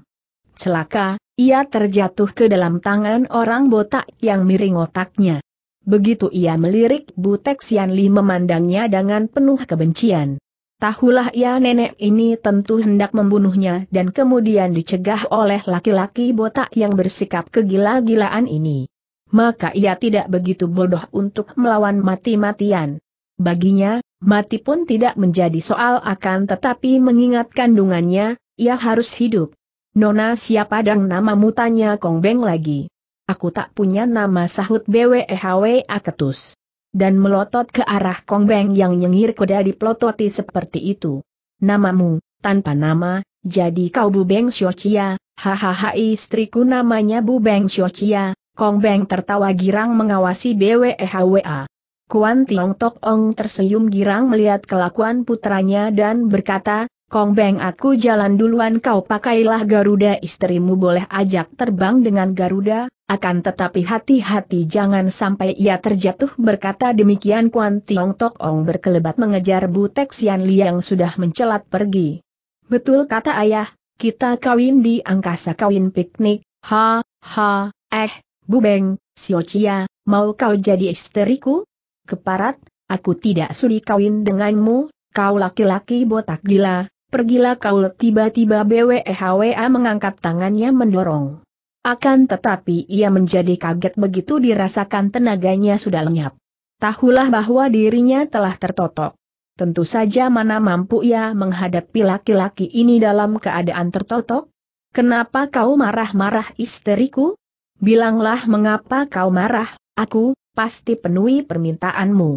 Celaka, ia terjatuh ke dalam tangan orang botak yang miring otaknya. Begitu ia melirik Butek Li memandangnya dengan penuh kebencian. Tahulah ia nenek ini tentu hendak membunuhnya dan kemudian dicegah oleh laki-laki botak yang bersikap kegila-gilaan ini. Maka ia tidak begitu bodoh untuk melawan mati-matian. Baginya, mati pun tidak menjadi soal akan tetapi mengingat kandungannya, ia harus hidup. Nona siapa dan namamu tanya Kong Beng lagi. Aku tak punya nama sahut BWEHW e Aketus. Dan melotot ke arah Kong Beng yang nyengir kuda dipelototi seperti itu. Namamu, tanpa nama, jadi kau Bu Beng Xiochia, hahaha istriku namanya Bu Beng Xiochia, Kong Beng tertawa girang mengawasi BWEHWA. Kuan Tiong Tok Ong tersenyum girang melihat kelakuan putranya dan berkata, Kong Beng aku jalan duluan kau pakailah Garuda istrimu boleh ajak terbang dengan Garuda, akan tetapi hati-hati jangan sampai ia terjatuh berkata demikian Kuan Tiong Tok Ong berkelebat mengejar Butek Sian Liang sudah mencelat pergi. Betul kata ayah, kita kawin di angkasa kawin piknik, ha, ha, eh, Bu Beng, Xiao Chia, mau kau jadi istriku? keparat, aku tidak sudi kawin denganmu, kau laki-laki botak gila, pergilah kau tiba-tiba BWEHWA mengangkat tangannya mendorong. Akan tetapi ia menjadi kaget begitu dirasakan tenaganya sudah lenyap. Tahulah bahwa dirinya telah tertotok. Tentu saja mana mampu ia menghadapi laki-laki ini dalam keadaan tertotok? Kenapa kau marah-marah isteriku? Bilanglah mengapa kau marah, aku, pasti penuhi permintaanmu.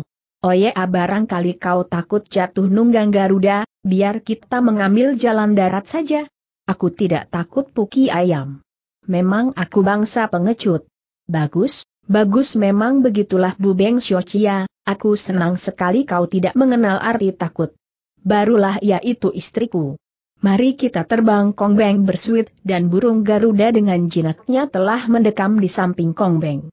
Oye abarang ah, kali kau takut jatuh nunggang Garuda, biar kita mengambil jalan darat saja. Aku tidak takut puki ayam. Memang aku bangsa pengecut. Bagus, bagus memang begitulah Bu Beng Xiaochia, aku senang sekali kau tidak mengenal arti takut. Barulah yaitu istriku. Mari kita terbang Kongbeng bersuit dan burung Garuda dengan jinaknya telah mendekam di samping Kongbeng.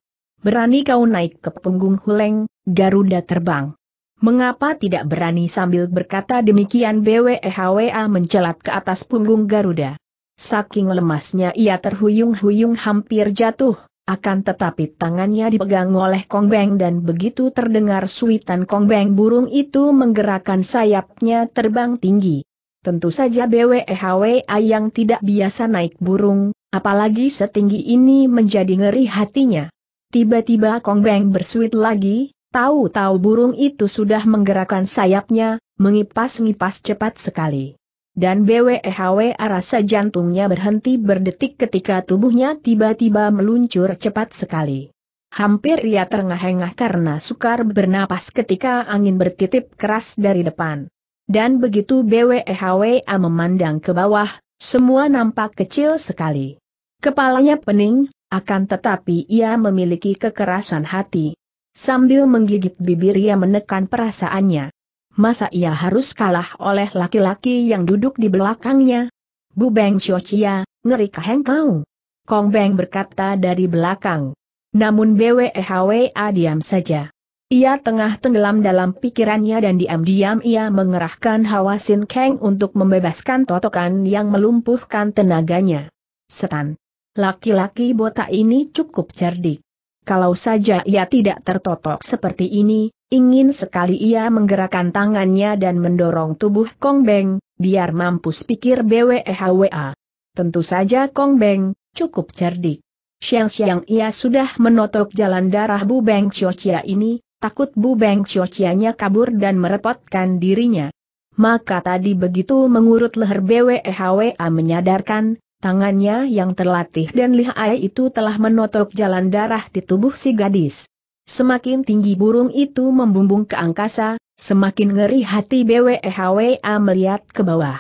Berani kau naik ke punggung Huleng, Garuda terbang. Mengapa tidak berani sambil berkata demikian BWEHWA mencelat ke atas punggung Garuda. Saking lemasnya ia terhuyung-huyung hampir jatuh, akan tetapi tangannya dipegang oleh Kongbeng dan begitu terdengar suitan Kongbeng burung itu menggerakkan sayapnya terbang tinggi. Tentu saja BWEHWA yang tidak biasa naik burung, apalagi setinggi ini menjadi ngeri hatinya. Tiba-tiba Kong Beng bersuit lagi, tahu-tahu burung itu sudah menggerakkan sayapnya, mengipas-ngipas cepat sekali. Dan BWEHW e rasa jantungnya berhenti berdetik ketika tubuhnya tiba-tiba meluncur cepat sekali. Hampir ia terengah-engah karena sukar bernapas ketika angin bertitip keras dari depan. Dan begitu BWEHWA memandang ke bawah, semua nampak kecil sekali. Kepalanya pening, akan tetapi ia memiliki kekerasan hati. Sambil menggigit bibir ia menekan perasaannya. Masa ia harus kalah oleh laki-laki yang duduk di belakangnya? Bu Beng Xiaochia, ngeri kaheng kau. Kong Beng berkata dari belakang. Namun BWEHWA diam saja. Ia tengah tenggelam dalam pikirannya dan diam-diam ia mengerahkan hawa Sin Kang untuk membebaskan totokan yang melumpuhkan tenaganya. Setan. Laki-laki botak ini cukup cerdik. Kalau saja ia tidak tertotok seperti ini, ingin sekali ia menggerakkan tangannya dan mendorong tubuh Kong Beng, biar mampus pikir BWEHWA. Tentu saja Kong Beng, cukup cerdik. Siang-siang ia sudah menotok jalan darah Bu Beng Xiochia ini, takut Bu Beng Xiochianya kabur dan merepotkan dirinya. Maka tadi begitu mengurut leher BWEHWA menyadarkan, Tangannya yang terlatih dan lihai itu telah menotok jalan darah di tubuh si gadis. Semakin tinggi burung itu membumbung ke angkasa, semakin ngeri hati BWEHWA melihat ke bawah.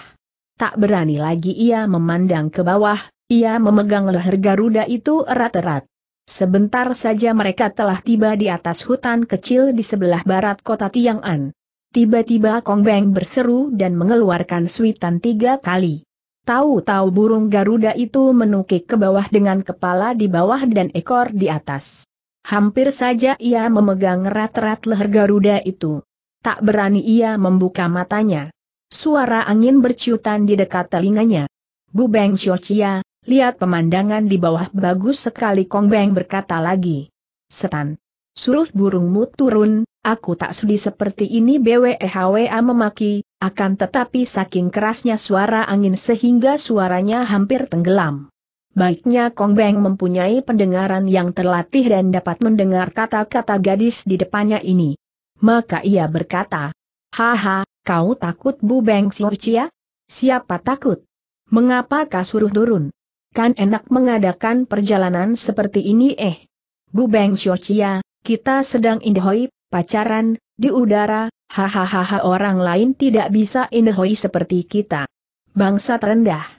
Tak berani lagi ia memandang ke bawah, ia memegang leher Garuda itu erat-erat. Sebentar saja mereka telah tiba di atas hutan kecil di sebelah barat kota Tiang'an. Tiba-tiba Kong Beng berseru dan mengeluarkan suitan tiga kali. Tahu-tahu burung Garuda itu menukik ke bawah dengan kepala di bawah dan ekor di atas. Hampir saja ia memegang erat-erat leher Garuda itu. Tak berani ia membuka matanya. Suara angin berciutan di dekat telinganya. Bu Beng Xiochia, lihat pemandangan di bawah bagus sekali Kong Beng berkata lagi. Setan. Suruh burungmu turun, aku tak sudi seperti ini BWEHWA memaki, akan tetapi saking kerasnya suara angin sehingga suaranya hampir tenggelam. Baiknya Kong Beng mempunyai pendengaran yang terlatih dan dapat mendengar kata-kata gadis di depannya ini. Maka ia berkata, Haha, kau takut Bu Beng Siurcia? Siapa takut? Mengapa kau suruh turun? Kan enak mengadakan perjalanan seperti ini eh. Bu Beng Siurcia, kita sedang indahoi, pacaran, di udara, Hahaha orang lain tidak bisa inehoi seperti kita. Bangsa terendah.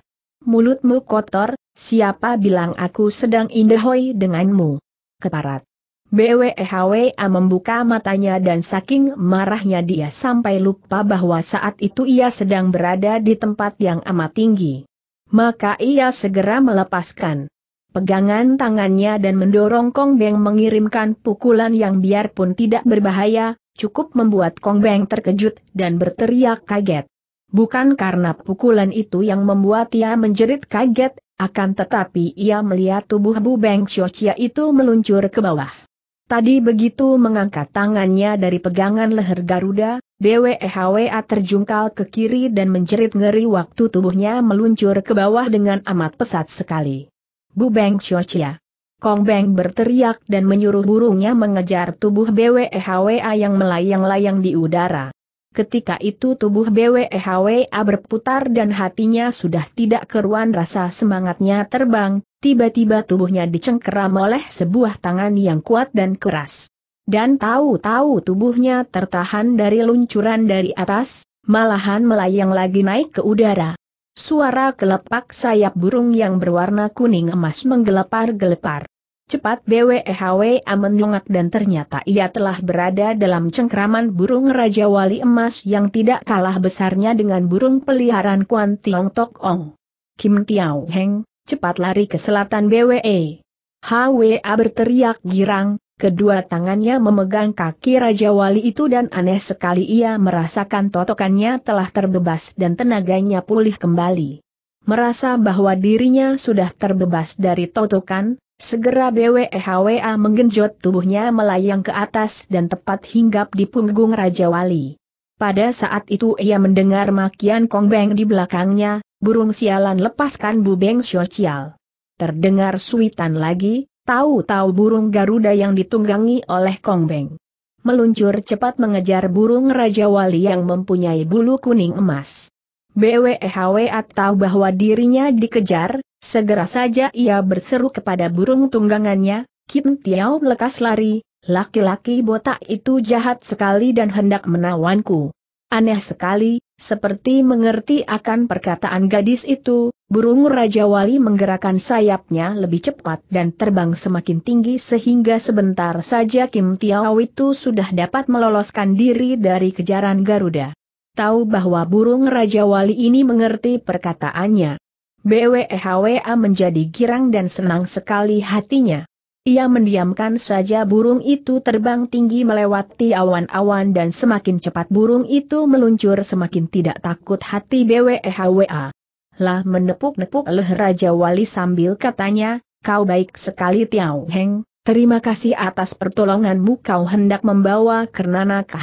Mulutmu kotor, siapa bilang aku sedang indehoi denganmu? Keparat. BWEHWA membuka matanya dan saking marahnya dia sampai lupa bahwa saat itu ia sedang berada di tempat yang amat tinggi. Maka ia segera melepaskan pegangan tangannya dan mendorong Kong Beng mengirimkan pukulan yang biarpun tidak berbahaya, cukup membuat Kong Beng terkejut dan berteriak kaget. Bukan karena pukulan itu yang membuat ia menjerit kaget, akan tetapi ia melihat tubuh Bu Beng Chia itu meluncur ke bawah. Tadi begitu mengangkat tangannya dari pegangan leher Garuda, BWEHWA terjungkal ke kiri dan menjerit ngeri waktu tubuhnya meluncur ke bawah dengan amat pesat sekali. Bu Beng Chia. Kong Beng berteriak dan menyuruh burungnya mengejar tubuh BWEHWA yang melayang-layang di udara. Ketika itu tubuh BWEHWA berputar dan hatinya sudah tidak keruan rasa semangatnya terbang, tiba-tiba tubuhnya dicengkeram oleh sebuah tangan yang kuat dan keras. Dan tahu-tahu tubuhnya tertahan dari luncuran dari atas, malahan melayang lagi naik ke udara. Suara kelepak sayap burung yang berwarna kuning emas menggelepar-gelepar. Cepat BWEHW e menyongak dan ternyata ia telah berada dalam cengkraman burung Raja Wali Emas yang tidak kalah besarnya dengan burung peliharaan Kuan Tiong Tok Ong. Kim Tiao Heng, cepat lari ke selatan BWE. HWA berteriak girang, Kedua tangannya memegang kaki Raja Wali itu dan aneh sekali ia merasakan totokannya telah terbebas dan tenaganya pulih kembali. Merasa bahwa dirinya sudah terbebas dari totokan, segera BWEHWA menggenjot tubuhnya melayang ke atas dan tepat hinggap di punggung Raja Wali. Pada saat itu ia mendengar makian kongbeng di belakangnya, burung sialan lepaskan bubeng sosial. Terdengar suitan lagi, Tahu-tahu burung Garuda yang ditunggangi oleh Kongbeng. Meluncur cepat mengejar burung Raja Wali yang mempunyai bulu kuning emas. BWEHW atau bahwa dirinya dikejar, segera saja ia berseru kepada burung tunggangannya, Kim Tiao lekas lari, laki-laki botak itu jahat sekali dan hendak menawanku. Aneh sekali, seperti mengerti akan perkataan gadis itu, burung Raja Wali menggerakkan sayapnya lebih cepat dan terbang semakin tinggi sehingga sebentar saja Kim Tiao itu sudah dapat meloloskan diri dari kejaran Garuda. Tahu bahwa burung Raja Wali ini mengerti perkataannya. BWEHWA menjadi girang dan senang sekali hatinya. Ia mendiamkan saja burung itu terbang tinggi melewati awan-awan dan semakin cepat burung itu meluncur semakin tidak takut hati BWEHWA. Lah menepuk-nepuk leh Raja Wali sambil katanya, kau baik sekali Tiao Heng, terima kasih atas pertolonganmu kau hendak membawa Kernana ke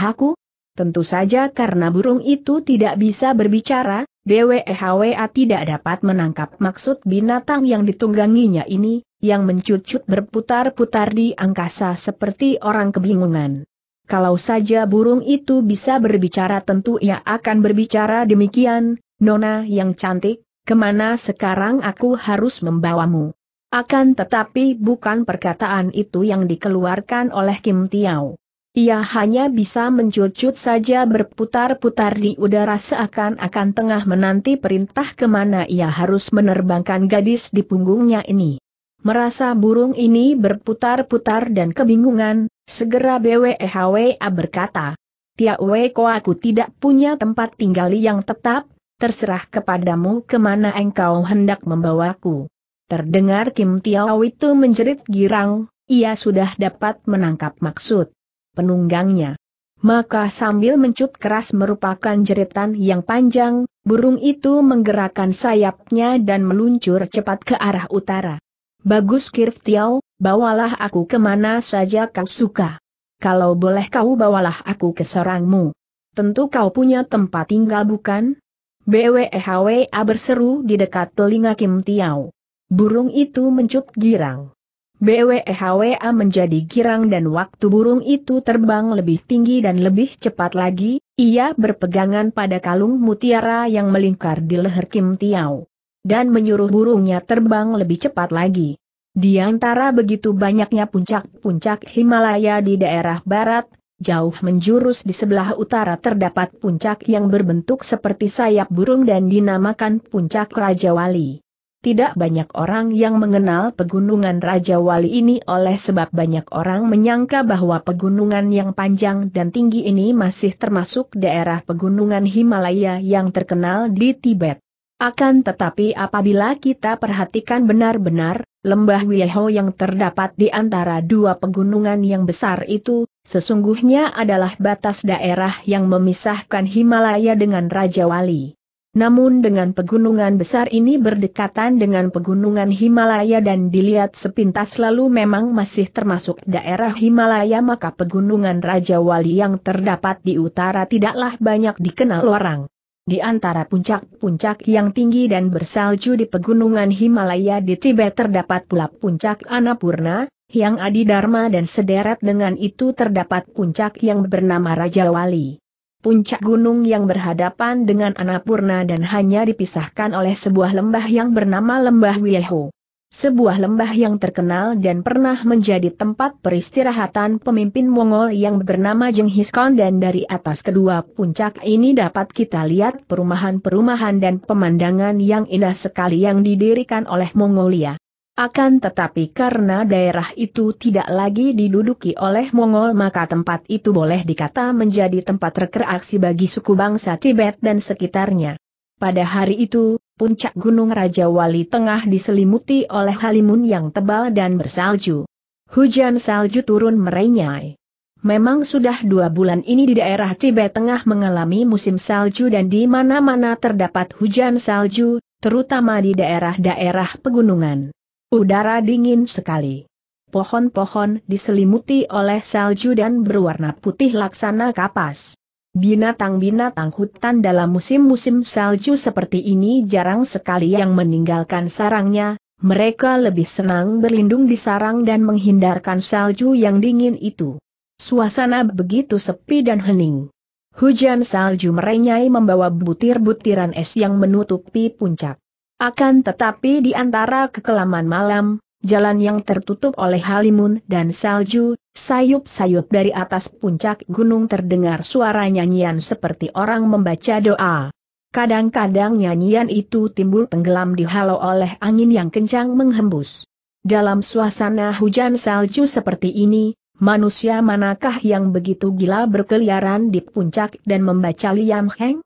Tentu saja karena burung itu tidak bisa berbicara, BWEHWA tidak dapat menangkap maksud binatang yang ditungganginya ini, yang mencucut berputar-putar di angkasa seperti orang kebingungan. Kalau saja burung itu bisa berbicara tentu ia akan berbicara demikian, Nona yang cantik, kemana sekarang aku harus membawamu? Akan tetapi bukan perkataan itu yang dikeluarkan oleh Kim Tiao. Ia hanya bisa mencucut saja berputar-putar di udara seakan-akan tengah menanti perintah kemana ia harus menerbangkan gadis di punggungnya ini. Merasa burung ini berputar-putar dan kebingungan, segera BWEHWA berkata, Tia Weko aku tidak punya tempat tinggal yang tetap, terserah kepadamu kemana engkau hendak membawaku. Terdengar Kim Tiao itu menjerit girang, ia sudah dapat menangkap maksud penunggangnya. Maka sambil mencut keras merupakan jeritan yang panjang, burung itu menggerakkan sayapnya dan meluncur cepat ke arah utara. Bagus Tiao, bawalah aku kemana saja kau suka. Kalau boleh kau bawalah aku ke sarangmu. Tentu kau punya tempat tinggal bukan? BWEHWA berseru di dekat telinga Kim Tiao. Burung itu mencup girang. BWEHWA menjadi girang dan waktu burung itu terbang lebih tinggi dan lebih cepat lagi, ia berpegangan pada kalung mutiara yang melingkar di leher Kim Tiao dan menyuruh burungnya terbang lebih cepat lagi. Di antara begitu banyaknya puncak-puncak Himalaya di daerah barat, jauh menjurus di sebelah utara terdapat puncak yang berbentuk seperti sayap burung dan dinamakan puncak Raja Wali. Tidak banyak orang yang mengenal pegunungan Raja Wali ini oleh sebab banyak orang menyangka bahwa pegunungan yang panjang dan tinggi ini masih termasuk daerah pegunungan Himalaya yang terkenal di Tibet. Akan tetapi apabila kita perhatikan benar-benar, lembah Wieho yang terdapat di antara dua pegunungan yang besar itu, sesungguhnya adalah batas daerah yang memisahkan Himalaya dengan Raja Wali. Namun dengan pegunungan besar ini berdekatan dengan pegunungan Himalaya dan dilihat sepintas lalu memang masih termasuk daerah Himalaya maka pegunungan Raja Wali yang terdapat di utara tidaklah banyak dikenal orang. Di antara puncak-puncak yang tinggi dan bersalju di pegunungan Himalaya di Tibet terdapat pula puncak Annapurna, yang Adidharma dan sederet dengan itu terdapat puncak yang bernama Raja Wali. Puncak gunung yang berhadapan dengan Annapurna dan hanya dipisahkan oleh sebuah lembah yang bernama Lembah Wieho sebuah lembah yang terkenal dan pernah menjadi tempat peristirahatan pemimpin Mongol yang bernama Genghis Khan dan dari atas kedua puncak ini dapat kita lihat perumahan-perumahan dan pemandangan yang indah sekali yang didirikan oleh Mongolia. Akan tetapi karena daerah itu tidak lagi diduduki oleh Mongol maka tempat itu boleh dikata menjadi tempat rekreasi bagi suku bangsa Tibet dan sekitarnya. Pada hari itu, puncak Gunung Raja Wali tengah diselimuti oleh halimun yang tebal dan bersalju. Hujan salju turun merenyai. Memang sudah dua bulan ini di daerah Tibet Tengah mengalami musim salju dan di mana-mana terdapat hujan salju, terutama di daerah-daerah pegunungan. Udara dingin sekali. Pohon-pohon diselimuti oleh salju dan berwarna putih laksana kapas. Binatang-binatang hutan dalam musim-musim salju seperti ini jarang sekali yang meninggalkan sarangnya, mereka lebih senang berlindung di sarang dan menghindarkan salju yang dingin itu. Suasana begitu sepi dan hening. Hujan salju merenyai membawa butir-butiran es yang menutupi puncak. Akan tetapi di antara kekelaman malam, jalan yang tertutup oleh halimun dan salju, sayup-sayup dari atas puncak gunung terdengar suara nyanyian seperti orang membaca doa. Kadang-kadang nyanyian itu timbul tenggelam dihalau oleh angin yang kencang menghembus. Dalam suasana hujan salju seperti ini, manusia manakah yang begitu gila berkeliaran di puncak dan membaca liam heng?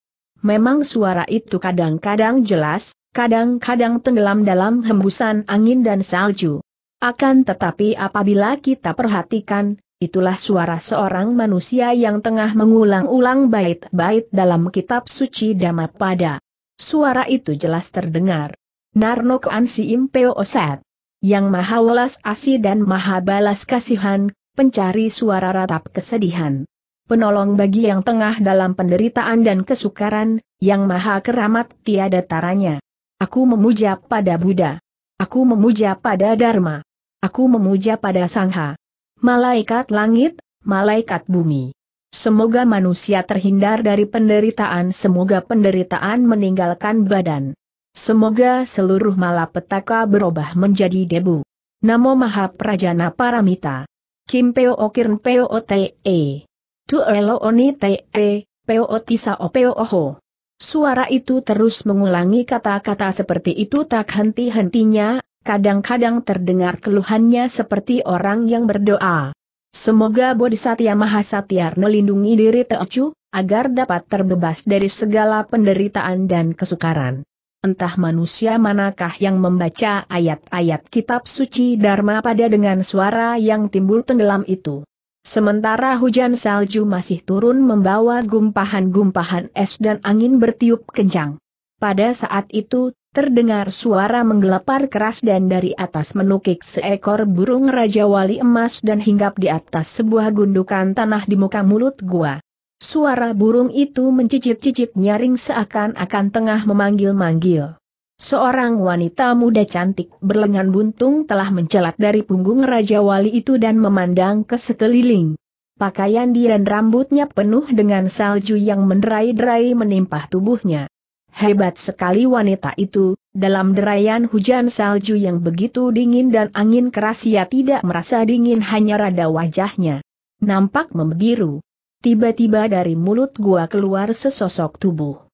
Memang suara itu kadang-kadang jelas, kadang-kadang tenggelam dalam hembusan angin dan salju. Akan tetapi apabila kita perhatikan, itulah suara seorang manusia yang tengah mengulang-ulang bait-bait dalam kitab suci Dhammapada. Suara itu jelas terdengar. Narnok Ansi Impeo Oset. Yang maha welas asih dan maha balas kasihan, pencari suara ratap kesedihan. Penolong bagi yang tengah dalam penderitaan dan kesukaran, yang maha keramat tiada taranya. Aku memuja pada Buddha. Aku memuja pada Dharma. Aku memuja pada Sangha. Malaikat langit, malaikat bumi. Semoga manusia terhindar dari penderitaan, semoga penderitaan meninggalkan badan. Semoga seluruh malapetaka berubah menjadi debu. Namo Maha Prajana Paramita. Kim Peo Okirn Peo Ote. E. Tu Elo Oni Te, e. Peo Tisa O Peo Oho. Suara itu terus mengulangi kata-kata seperti itu tak henti-hentinya, kadang-kadang terdengar keluhannya seperti orang yang berdoa. Semoga Bodhisatya Mahasatya melindungi diri Teocu, agar dapat terbebas dari segala penderitaan dan kesukaran. Entah manusia manakah yang membaca ayat-ayat kitab suci Dharma pada dengan suara yang timbul tenggelam itu. Sementara hujan salju masih turun membawa gumpahan-gumpahan es dan angin bertiup kencang. Pada saat itu, terdengar suara menggelepar keras dan dari atas menukik seekor burung Raja Wali emas dan hinggap di atas sebuah gundukan tanah di muka mulut gua. Suara burung itu mencicip-cicip nyaring seakan-akan tengah memanggil-manggil. Seorang wanita muda cantik berlengan buntung telah mencelat dari punggung Raja Wali itu dan memandang ke sekeliling. Pakaian dia dan rambutnya penuh dengan salju yang menderai-derai menimpah tubuhnya. Hebat sekali wanita itu, dalam derayan hujan salju yang begitu dingin dan angin keras ia tidak merasa dingin hanya rada wajahnya. Nampak membiru. Tiba-tiba dari mulut gua keluar sesosok tubuh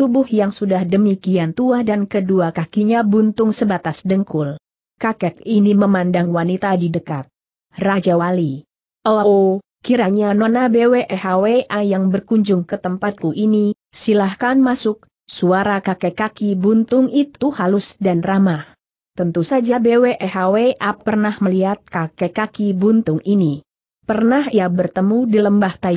tubuh yang sudah demikian tua dan kedua kakinya buntung sebatas dengkul. Kakek ini memandang wanita di dekat. Raja Wali. Oh, oh kiranya Nona BWEHWA yang berkunjung ke tempatku ini, silahkan masuk, suara kakek kaki buntung itu halus dan ramah. Tentu saja BWEHWA pernah melihat kakek kaki buntung ini. Pernah ia bertemu di lembah Tai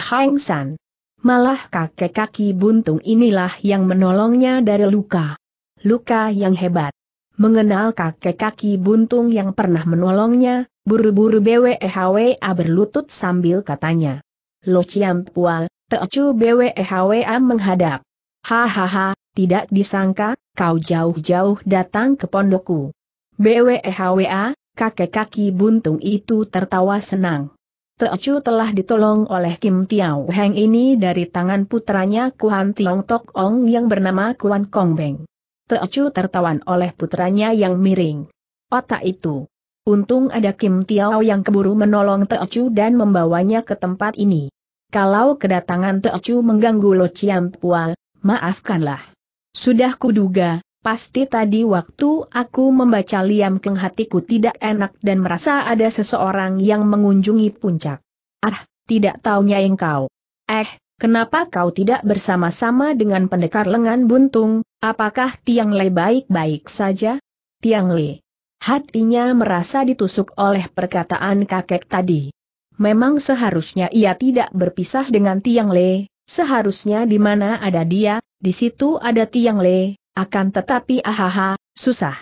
Malah kakek kaki buntung inilah yang menolongnya dari luka. Luka yang hebat. Mengenal kakek kaki buntung yang pernah menolongnya, buru-buru BWEHWA berlutut sambil katanya. Lo Ciam Pual, Teocu BWEHWA menghadap. Hahaha, tidak disangka, kau jauh-jauh datang ke pondokku. BWEHWA, kakek kaki buntung itu tertawa senang. Teochu telah ditolong oleh Kim Tiao Heng ini dari tangan putranya Kuan Tiong Tok Ong yang bernama Kuan Kong Beng. Teochu tertawan oleh putranya yang miring. Otak itu. Untung ada Kim Tiao yang keburu menolong Teochu dan membawanya ke tempat ini. Kalau kedatangan Teochu mengganggu Lo Chiam Pua, maafkanlah. Sudah kuduga, Pasti tadi waktu aku membaca Liam Keng hatiku tidak enak dan merasa ada seseorang yang mengunjungi puncak. Ah, tidak taunya engkau. Eh, kenapa kau tidak bersama-sama dengan pendekar lengan buntung, apakah Tiang Le baik-baik saja? Tiang Le. Hatinya merasa ditusuk oleh perkataan kakek tadi. Memang seharusnya ia tidak berpisah dengan Tiang Le, seharusnya di mana ada dia, di situ ada Tiang Le, akan tetapi ahaha, susah.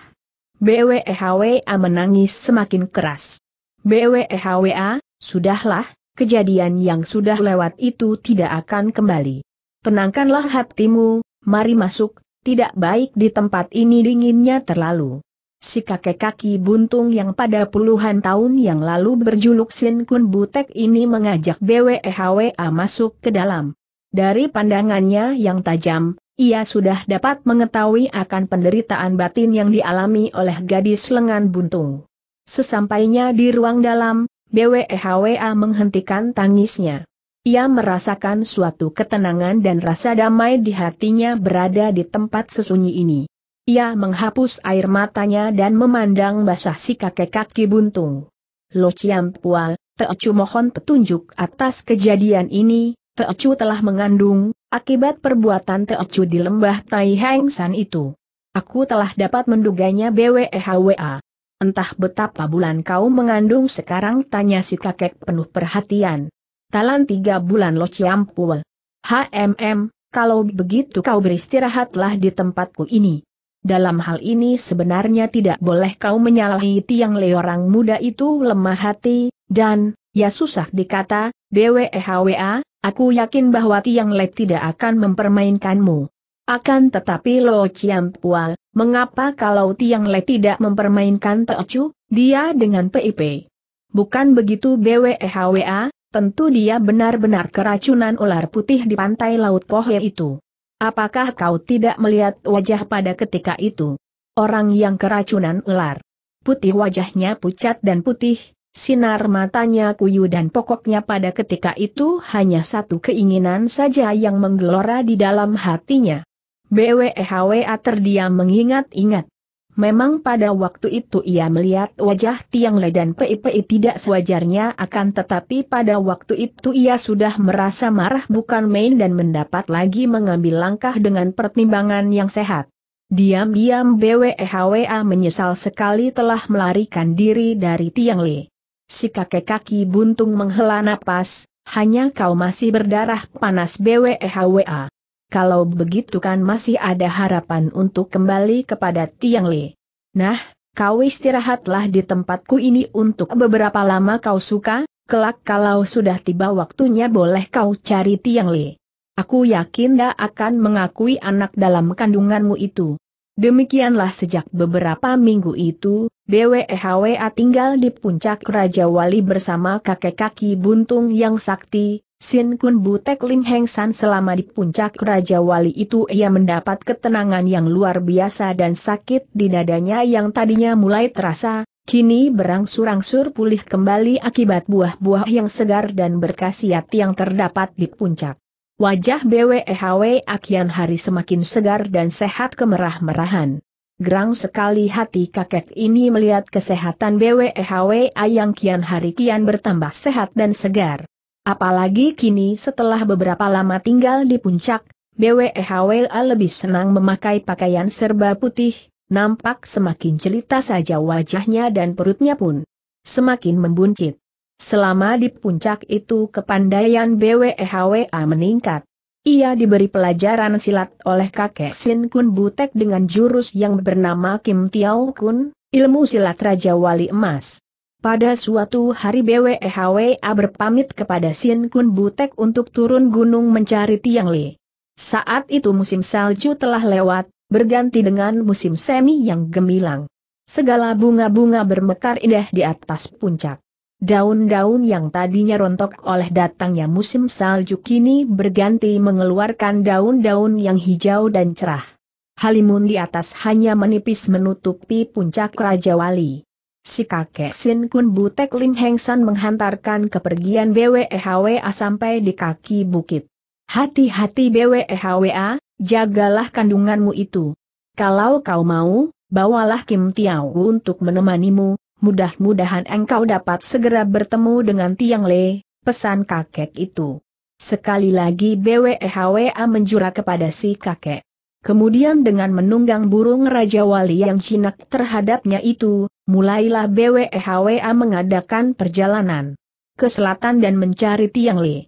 BWEHWA menangis semakin keras. BWEHWA, sudahlah, kejadian yang sudah lewat itu tidak akan kembali. Tenangkanlah hatimu, mari masuk, tidak baik di tempat ini dinginnya terlalu. Si kakek kaki buntung yang pada puluhan tahun yang lalu berjuluk Sin Kun Butek ini mengajak BWEHWA masuk ke dalam. Dari pandangannya yang tajam, ia sudah dapat mengetahui akan penderitaan batin yang dialami oleh gadis lengan buntung. Sesampainya di ruang dalam, BWEHWA menghentikan tangisnya. Ia merasakan suatu ketenangan dan rasa damai di hatinya berada di tempat sesunyi ini. Ia menghapus air matanya dan memandang basah si kakek kaki buntung. Lo Chiam Pual, Teocu mohon petunjuk atas kejadian ini, Teocu telah mengandung, akibat perbuatan Teocu di lembah Tai Heng San itu. Aku telah dapat menduganya BWEHWA. Entah betapa bulan kau mengandung sekarang tanya si kakek penuh perhatian. Talan tiga bulan lo ciampul. HMM, kalau begitu kau beristirahatlah di tempatku ini. Dalam hal ini sebenarnya tidak boleh kau menyalahi tiang leorang muda itu lemah hati, dan, Ya susah dikata, BWEHWA, aku yakin bahwa Tiang Le tidak akan mempermainkanmu. Akan tetapi Lo Chiam Pua, mengapa kalau Tiang Le tidak mempermainkan Teocu, dia dengan PIP? Bukan begitu BWEHWA, tentu dia benar-benar keracunan ular putih di pantai Laut Pohe itu. Apakah kau tidak melihat wajah pada ketika itu? Orang yang keracunan ular. Putih wajahnya pucat dan putih, Sinar matanya kuyu dan pokoknya pada ketika itu hanya satu keinginan saja yang menggelora di dalam hatinya. BWEHWA terdiam mengingat-ingat. Memang pada waktu itu ia melihat wajah Tiang Le dan PIPI tidak sewajarnya akan tetapi pada waktu itu ia sudah merasa marah bukan main dan mendapat lagi mengambil langkah dengan pertimbangan yang sehat. Diam-diam BWEHWA menyesal sekali telah melarikan diri dari Tiang Le. Si kakek kaki buntung menghela napas, hanya kau masih berdarah panas BWEHWA. Kalau begitu kan masih ada harapan untuk kembali kepada Tiang Le. Nah, kau istirahatlah di tempatku ini untuk beberapa lama kau suka, kelak kalau sudah tiba waktunya boleh kau cari Tiang Le. Aku yakin dia akan mengakui anak dalam kandunganmu itu. Demikianlah sejak beberapa minggu itu, BWHWA e tinggal di puncak Raja Wali bersama kakek kaki buntung yang sakti, Sin Kun Butek Lim Heng San selama di puncak Raja Wali itu ia mendapat ketenangan yang luar biasa dan sakit di dadanya yang tadinya mulai terasa, kini berangsur-angsur pulih kembali akibat buah-buah yang segar dan berkhasiat yang terdapat di puncak. Wajah BWEHW e Akian hari semakin segar dan sehat kemerah-merahan. Gerang sekali hati kakek ini melihat kesehatan BWEHW e Ayang Kian hari kian bertambah sehat dan segar. Apalagi kini setelah beberapa lama tinggal di puncak, BWEHW e lebih senang memakai pakaian serba putih, nampak semakin cerita saja wajahnya dan perutnya pun semakin membuncit. Selama di puncak itu kepandaian BWHWA meningkat. Ia diberi pelajaran silat oleh kakek Sin Kun Butek dengan jurus yang bernama Kim Tiao Kun, ilmu silat Raja Wali Emas. Pada suatu hari BWHWA berpamit kepada Sin Kun Butek untuk turun gunung mencari Tiang Li. Saat itu musim salju telah lewat, berganti dengan musim semi yang gemilang. Segala bunga-bunga bermekar indah di atas puncak. Daun-daun yang tadinya rontok oleh datangnya musim salju kini berganti mengeluarkan daun-daun yang hijau dan cerah. Halimun di atas hanya menipis menutupi puncak Raja Wali. Si kakek Sin Kun Butek Lim Heng San menghantarkan kepergian BWEHWA sampai di kaki bukit. Hati-hati BWEHWA, jagalah kandunganmu itu. Kalau kau mau, bawalah Kim Tiao untuk menemanimu, mudah-mudahan engkau dapat segera bertemu dengan Tiang Le, pesan kakek itu. Sekali lagi BWEHWA menjura kepada si kakek. Kemudian dengan menunggang burung Raja Wali yang jinak terhadapnya itu, mulailah BWEHWA mengadakan perjalanan ke selatan dan mencari Tiang Le.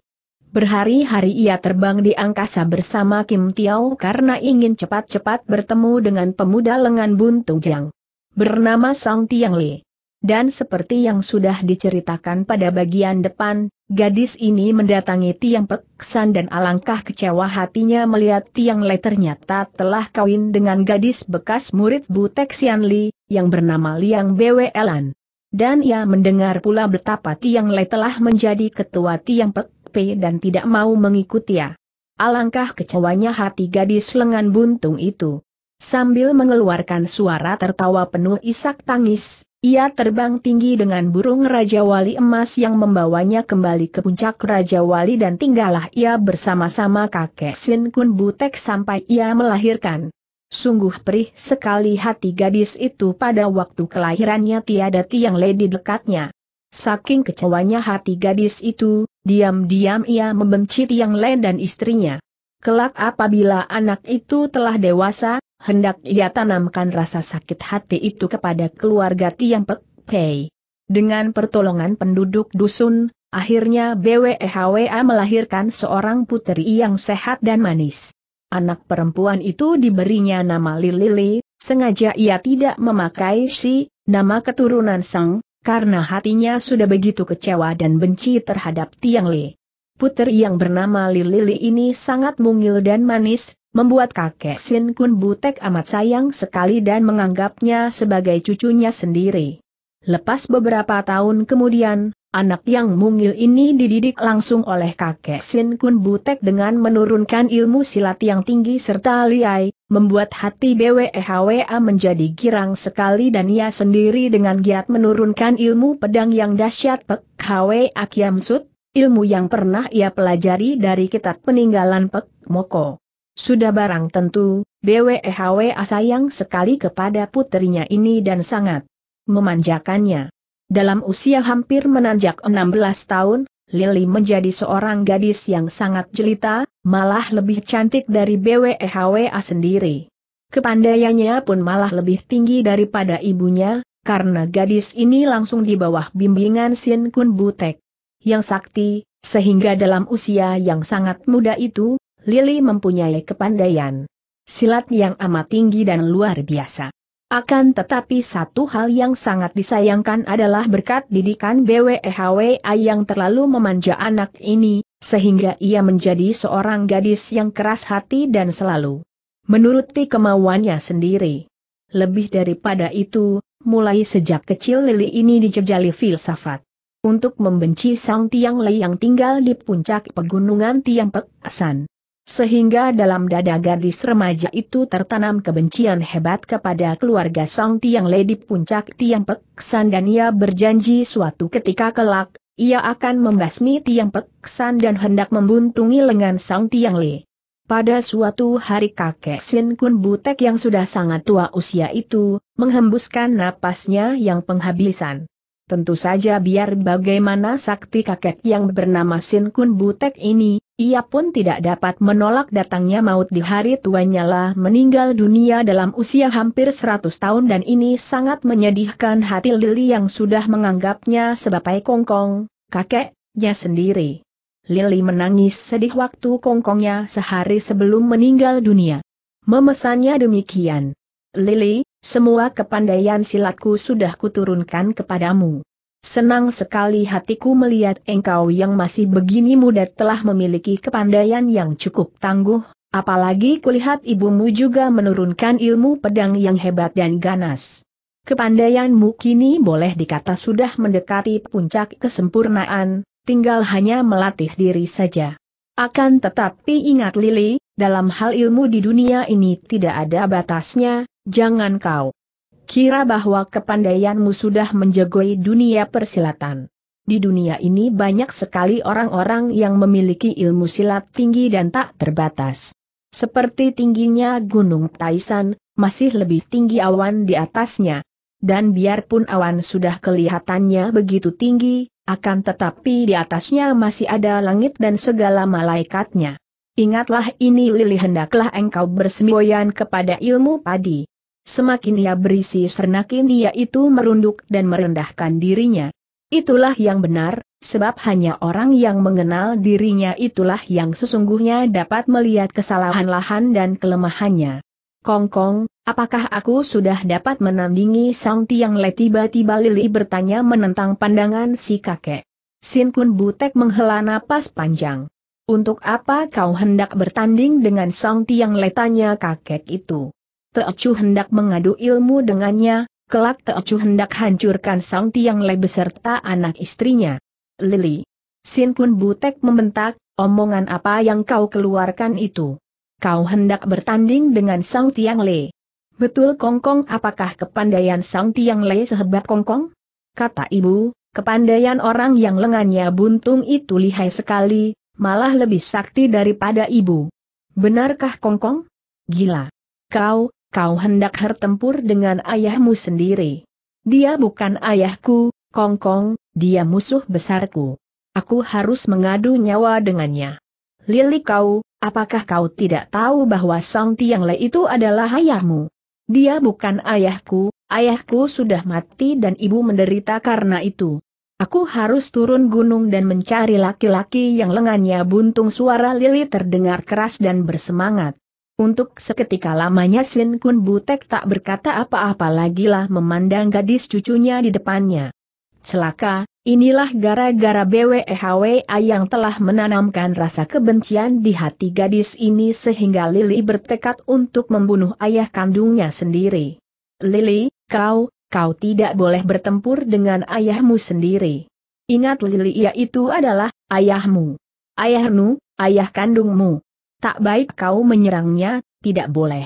Berhari-hari ia terbang di angkasa bersama Kim Tiao karena ingin cepat-cepat bertemu dengan pemuda lengan buntung Jiang. Bernama Sang Tiang Lee dan seperti yang sudah diceritakan pada bagian depan, gadis ini mendatangi Tiang Peksan dan alangkah kecewa hatinya melihat Tiang Le ternyata telah kawin dengan gadis bekas murid Butek Sian Li, yang bernama Liang Elan. Dan ia mendengar pula betapa Tiang Le telah menjadi ketua Tiang Pek P dan tidak mau mengikuti ya. Alangkah kecewanya hati gadis lengan buntung itu. Sambil mengeluarkan suara tertawa penuh isak tangis, ia terbang tinggi dengan burung Raja Wali emas yang membawanya kembali ke puncak Raja Wali dan tinggallah ia bersama-sama kakek Sin Kun Butek sampai ia melahirkan. Sungguh perih sekali hati gadis itu pada waktu kelahirannya tiada tiang lady dekatnya. Saking kecewanya hati gadis itu, diam-diam ia membenci tiang lady dan istrinya. Kelak apabila anak itu telah dewasa, hendak ia tanamkan rasa sakit hati itu kepada keluarga Tiang Pek Pei. Dengan pertolongan penduduk dusun, akhirnya BWEHWA melahirkan seorang putri yang sehat dan manis. Anak perempuan itu diberinya nama Lilili. sengaja ia tidak memakai si, nama keturunan sang, karena hatinya sudah begitu kecewa dan benci terhadap Tiang Le. Putri yang bernama Lilili ini sangat mungil dan manis, membuat kakek Sin Kun Butek amat sayang sekali dan menganggapnya sebagai cucunya sendiri. Lepas beberapa tahun kemudian, anak yang mungil ini dididik langsung oleh kakek Sin Kun Butek dengan menurunkan ilmu silat yang tinggi serta liai, membuat hati BWEHWA menjadi girang sekali dan ia sendiri dengan giat menurunkan ilmu pedang yang dahsyat Pek Hwe Akyam ilmu yang pernah ia pelajari dari kitab peninggalan Pek Moko. Sudah barang tentu, BWEHWA sayang sekali kepada putrinya ini dan sangat memanjakannya. Dalam usia hampir menanjak 16 tahun, Lily menjadi seorang gadis yang sangat jelita, malah lebih cantik dari BWEHWA sendiri. Kepandaiannya pun malah lebih tinggi daripada ibunya, karena gadis ini langsung di bawah bimbingan Sin Kun Butek. Yang sakti, sehingga dalam usia yang sangat muda itu, Lili mempunyai kepandaian silat yang amat tinggi dan luar biasa. Akan tetapi satu hal yang sangat disayangkan adalah berkat didikan BWEHWA yang terlalu memanja anak ini, sehingga ia menjadi seorang gadis yang keras hati dan selalu menuruti kemauannya sendiri. Lebih daripada itu, mulai sejak kecil Lili ini dijejali filsafat. Untuk membenci sang Tiang Lei yang tinggal di puncak pegunungan Tiang Pek San. Sehingga dalam dada gadis remaja itu tertanam kebencian hebat kepada keluarga Song Tiang Lady Puncak Tiang peksan dan ia berjanji suatu ketika kelak, ia akan membasmi Tiang peksan dan hendak membuntungi lengan Song Tiang Le. Pada suatu hari kakek Sin Kun Butek yang sudah sangat tua usia itu, menghembuskan napasnya yang penghabisan. Tentu saja biar bagaimana sakti kakek yang bernama Sin Kun Butek ini, ia pun tidak dapat menolak datangnya maut di hari tuanya lah meninggal dunia dalam usia hampir 100 tahun dan ini sangat menyedihkan hati Lili yang sudah menganggapnya sebagai kongkong, kakeknya sendiri. Lili menangis sedih waktu kongkongnya sehari sebelum meninggal dunia. Memesannya demikian. Lili, semua kepandaian silatku sudah kuturunkan kepadamu. Senang sekali hatiku melihat engkau yang masih begini muda telah memiliki kepandaian yang cukup tangguh, apalagi kulihat ibumu juga menurunkan ilmu pedang yang hebat dan ganas. Kepandaianmu kini boleh dikata sudah mendekati puncak kesempurnaan, tinggal hanya melatih diri saja. Akan tetapi ingat Lili, dalam hal ilmu di dunia ini tidak ada batasnya, jangan kau Kira bahwa kepandaianmu sudah menjegoi dunia persilatan. Di dunia ini banyak sekali orang-orang yang memiliki ilmu silat tinggi dan tak terbatas. Seperti tingginya Gunung Taisan, masih lebih tinggi awan di atasnya. Dan biarpun awan sudah kelihatannya begitu tinggi, akan tetapi di atasnya masih ada langit dan segala malaikatnya. Ingatlah ini Lili hendaklah engkau bersemboyan kepada ilmu padi. Semakin ia berisi sernakin dia itu merunduk dan merendahkan dirinya. Itulah yang benar, sebab hanya orang yang mengenal dirinya itulah yang sesungguhnya dapat melihat kesalahan-lahan dan kelemahannya. Kongkong, apakah aku sudah dapat menandingi Sang Tiang Le tiba-tiba Lili bertanya menentang pandangan si kakek. Sin Kun Butek menghela napas panjang. Untuk apa kau hendak bertanding dengan Sang Tiang Le tanya kakek itu? Teocu hendak mengadu ilmu dengannya, kelak Teocu hendak hancurkan Sang Tiang Le beserta anak istrinya. Lili. Sin Kun Butek membentak, omongan apa yang kau keluarkan itu? Kau hendak bertanding dengan Sang Tiang Le. Betul Kongkong apakah kepandaian Sang Tiang Le sehebat Kongkong? Kata ibu, Kepandaian orang yang lengannya buntung itu lihai sekali, malah lebih sakti daripada ibu. Benarkah Kongkong? Gila. Kau, kau hendak bertempur dengan ayahmu sendiri. Dia bukan ayahku, Kongkong, dia musuh besarku. Aku harus mengadu nyawa dengannya. Lili kau, apakah kau tidak tahu bahwa Song Tiang Le itu adalah ayahmu? Dia bukan ayahku, ayahku sudah mati dan ibu menderita karena itu. Aku harus turun gunung dan mencari laki-laki yang lengannya buntung suara Lili terdengar keras dan bersemangat. Untuk seketika lamanya Sin Kun Butek tak berkata apa-apa lagi lah memandang gadis cucunya di depannya. Celaka, inilah gara-gara BWEHWA yang telah menanamkan rasa kebencian di hati gadis ini sehingga Lili bertekad untuk membunuh ayah kandungnya sendiri. Lili, kau, kau tidak boleh bertempur dengan ayahmu sendiri. Ingat Lili yaitu adalah, ayahmu. Ayahmu, ayah kandungmu. Tak baik kau menyerangnya, tidak boleh.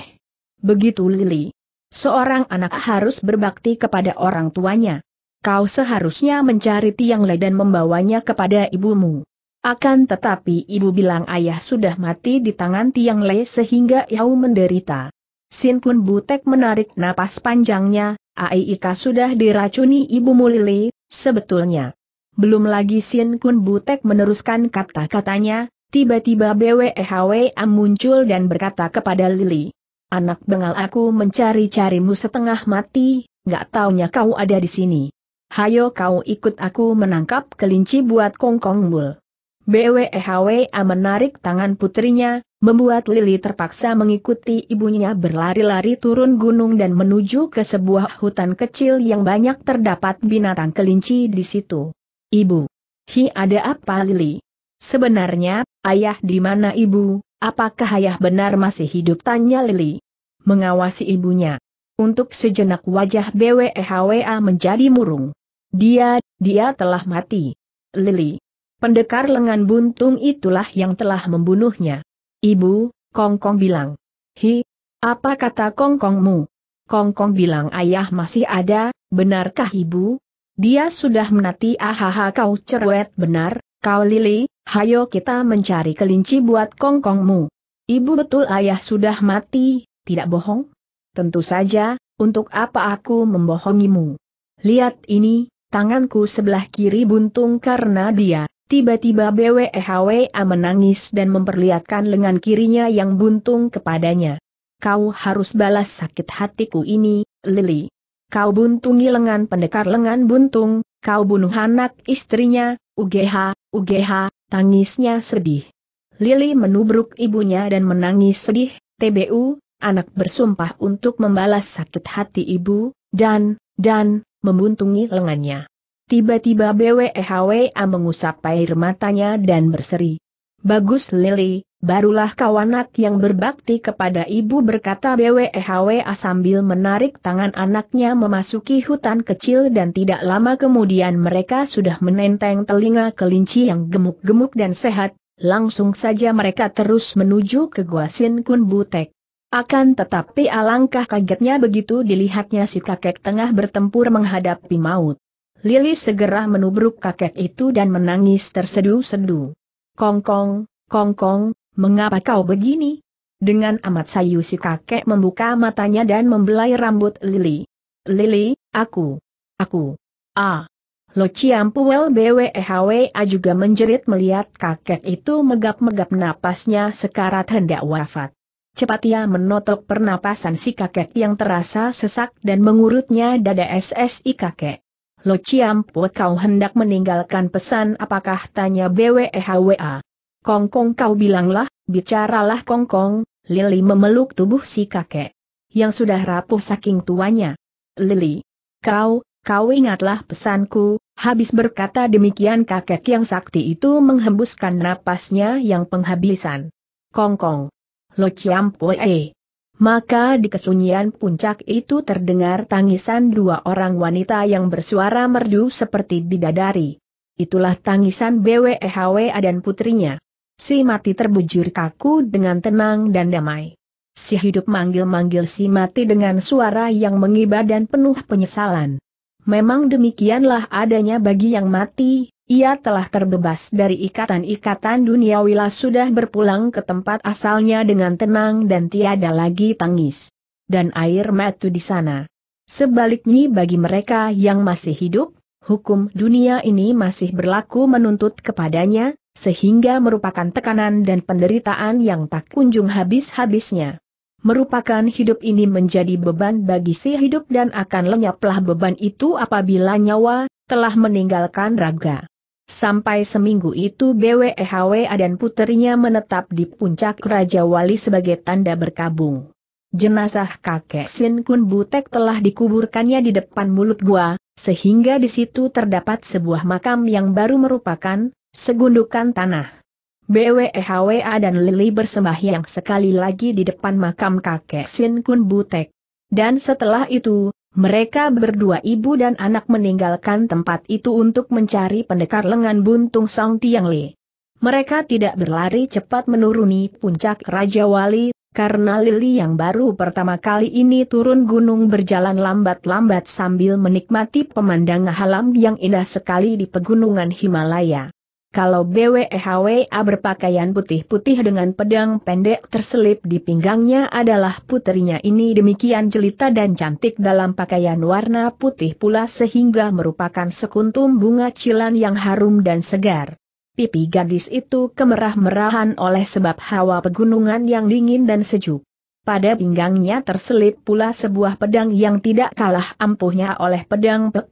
Begitu Lili. Seorang anak harus berbakti kepada orang tuanya. Kau seharusnya mencari Tiang Le dan membawanya kepada ibumu. Akan tetapi ibu bilang ayah sudah mati di tangan Tiang Le sehingga Yau menderita. Sin Kun Butek menarik napas panjangnya, Aika sudah diracuni ibumu Mulili, sebetulnya. Belum lagi Sin Kun Butek meneruskan kata-katanya, Tiba-tiba BWHWA muncul dan berkata kepada Lili. Anak bengal aku mencari-carimu setengah mati, gak taunya kau ada di sini. Hayo kau ikut aku menangkap kelinci buat kongkong mul. BWHWA menarik tangan putrinya, membuat Lili terpaksa mengikuti ibunya berlari-lari turun gunung dan menuju ke sebuah hutan kecil yang banyak terdapat binatang kelinci di situ. Ibu. Hi ada apa Lili? Sebenarnya, ayah di mana ibu, apakah ayah benar masih hidup tanya Lili. Mengawasi ibunya. Untuk sejenak wajah BWEHWA menjadi murung. Dia, dia telah mati. Lili. Pendekar lengan buntung itulah yang telah membunuhnya. Ibu, Kongkong bilang. Hi, apa kata Kongkongmu? Kongkong bilang ayah masih ada, benarkah ibu? Dia sudah menati ahaha kau cerewet benar, kau Lili, hayo kita mencari kelinci buat kongkongmu. Ibu betul ayah sudah mati, tidak bohong? Tentu saja, untuk apa aku membohongimu? Lihat ini, tanganku sebelah kiri buntung karena dia. Tiba-tiba BWEHWA menangis dan memperlihatkan lengan kirinya yang buntung kepadanya. Kau harus balas sakit hatiku ini, Lily. Kau buntungi lengan pendekar lengan buntung, kau bunuh anak istrinya, UGH, UGH, Tangisnya sedih. Lili menubruk ibunya dan menangis sedih, TBU, anak bersumpah untuk membalas sakit hati ibu, dan, dan, membuntungi lengannya. Tiba-tiba BWEHWA mengusap air matanya dan berseri. Bagus Lily, barulah kau anak yang berbakti kepada ibu berkata BWEHWA sambil menarik tangan anaknya memasuki hutan kecil dan tidak lama kemudian mereka sudah menenteng telinga kelinci yang gemuk-gemuk dan sehat, langsung saja mereka terus menuju ke Gua Sin Kun Butek. Akan tetapi alangkah kagetnya begitu dilihatnya si kakek tengah bertempur menghadapi maut. Lili segera menubruk kakek itu dan menangis tersedu-sedu. Kongkong, kongkong, mengapa kau begini? Dengan amat sayu si kakek membuka matanya dan membelai rambut Lili. Lili, aku. Aku. Ah. Lo Ciampuel BWEHWA juga menjerit melihat kakek itu megap-megap napasnya sekarat hendak wafat. Cepat ia menotok pernapasan si kakek yang terasa sesak dan mengurutnya dada SSI kakek. Lo Ciampo kau hendak meninggalkan pesan apakah tanya BWEHWA. Kongkong kau bilanglah, bicaralah Kongkong, Lili memeluk tubuh si kakek. Yang sudah rapuh saking tuanya. Lili, kau, kau ingatlah pesanku, habis berkata demikian kakek yang sakti itu menghembuskan napasnya yang penghabisan. Kongkong. Lo Ciampo eh. Maka di kesunyian puncak itu terdengar tangisan dua orang wanita yang bersuara merdu seperti bidadari. Itulah tangisan BWEHWA dan putrinya. Si mati terbujur kaku dengan tenang dan damai. Si hidup manggil-manggil si mati dengan suara yang mengiba dan penuh penyesalan. Memang demikianlah adanya bagi yang mati, ia telah terbebas dari ikatan-ikatan dunia, wila sudah berpulang ke tempat asalnya dengan tenang dan tiada lagi tangis. Dan air mata di sana. Sebaliknya bagi mereka yang masih hidup, hukum dunia ini masih berlaku menuntut kepadanya, sehingga merupakan tekanan dan penderitaan yang tak kunjung habis-habisnya. Merupakan hidup ini menjadi beban bagi si hidup dan akan lenyaplah beban itu apabila nyawa telah meninggalkan raga. Sampai seminggu itu BWEHWA dan puterinya menetap di puncak Raja Wali sebagai tanda berkabung. Jenazah kakek Sin Kun Butek telah dikuburkannya di depan mulut gua, sehingga di situ terdapat sebuah makam yang baru merupakan segundukan tanah. BWEHWA dan Lili bersembahyang sekali lagi di depan makam kakek Sin Kun Butek. Dan setelah itu, mereka berdua ibu dan anak meninggalkan tempat itu untuk mencari pendekar lengan buntung Song Tiang Li. Mereka tidak berlari cepat menuruni puncak Raja Wali, karena Lili yang baru pertama kali ini turun gunung berjalan lambat-lambat sambil menikmati pemandangan halam yang indah sekali di pegunungan Himalaya. Kalau BWEHWA berpakaian putih-putih dengan pedang pendek terselip di pinggangnya adalah puterinya ini demikian jelita dan cantik dalam pakaian warna putih pula sehingga merupakan sekuntum bunga cilan yang harum dan segar. Pipi gadis itu kemerah-merahan oleh sebab hawa pegunungan yang dingin dan sejuk. Pada pinggangnya terselip pula sebuah pedang yang tidak kalah ampuhnya oleh pedang Pek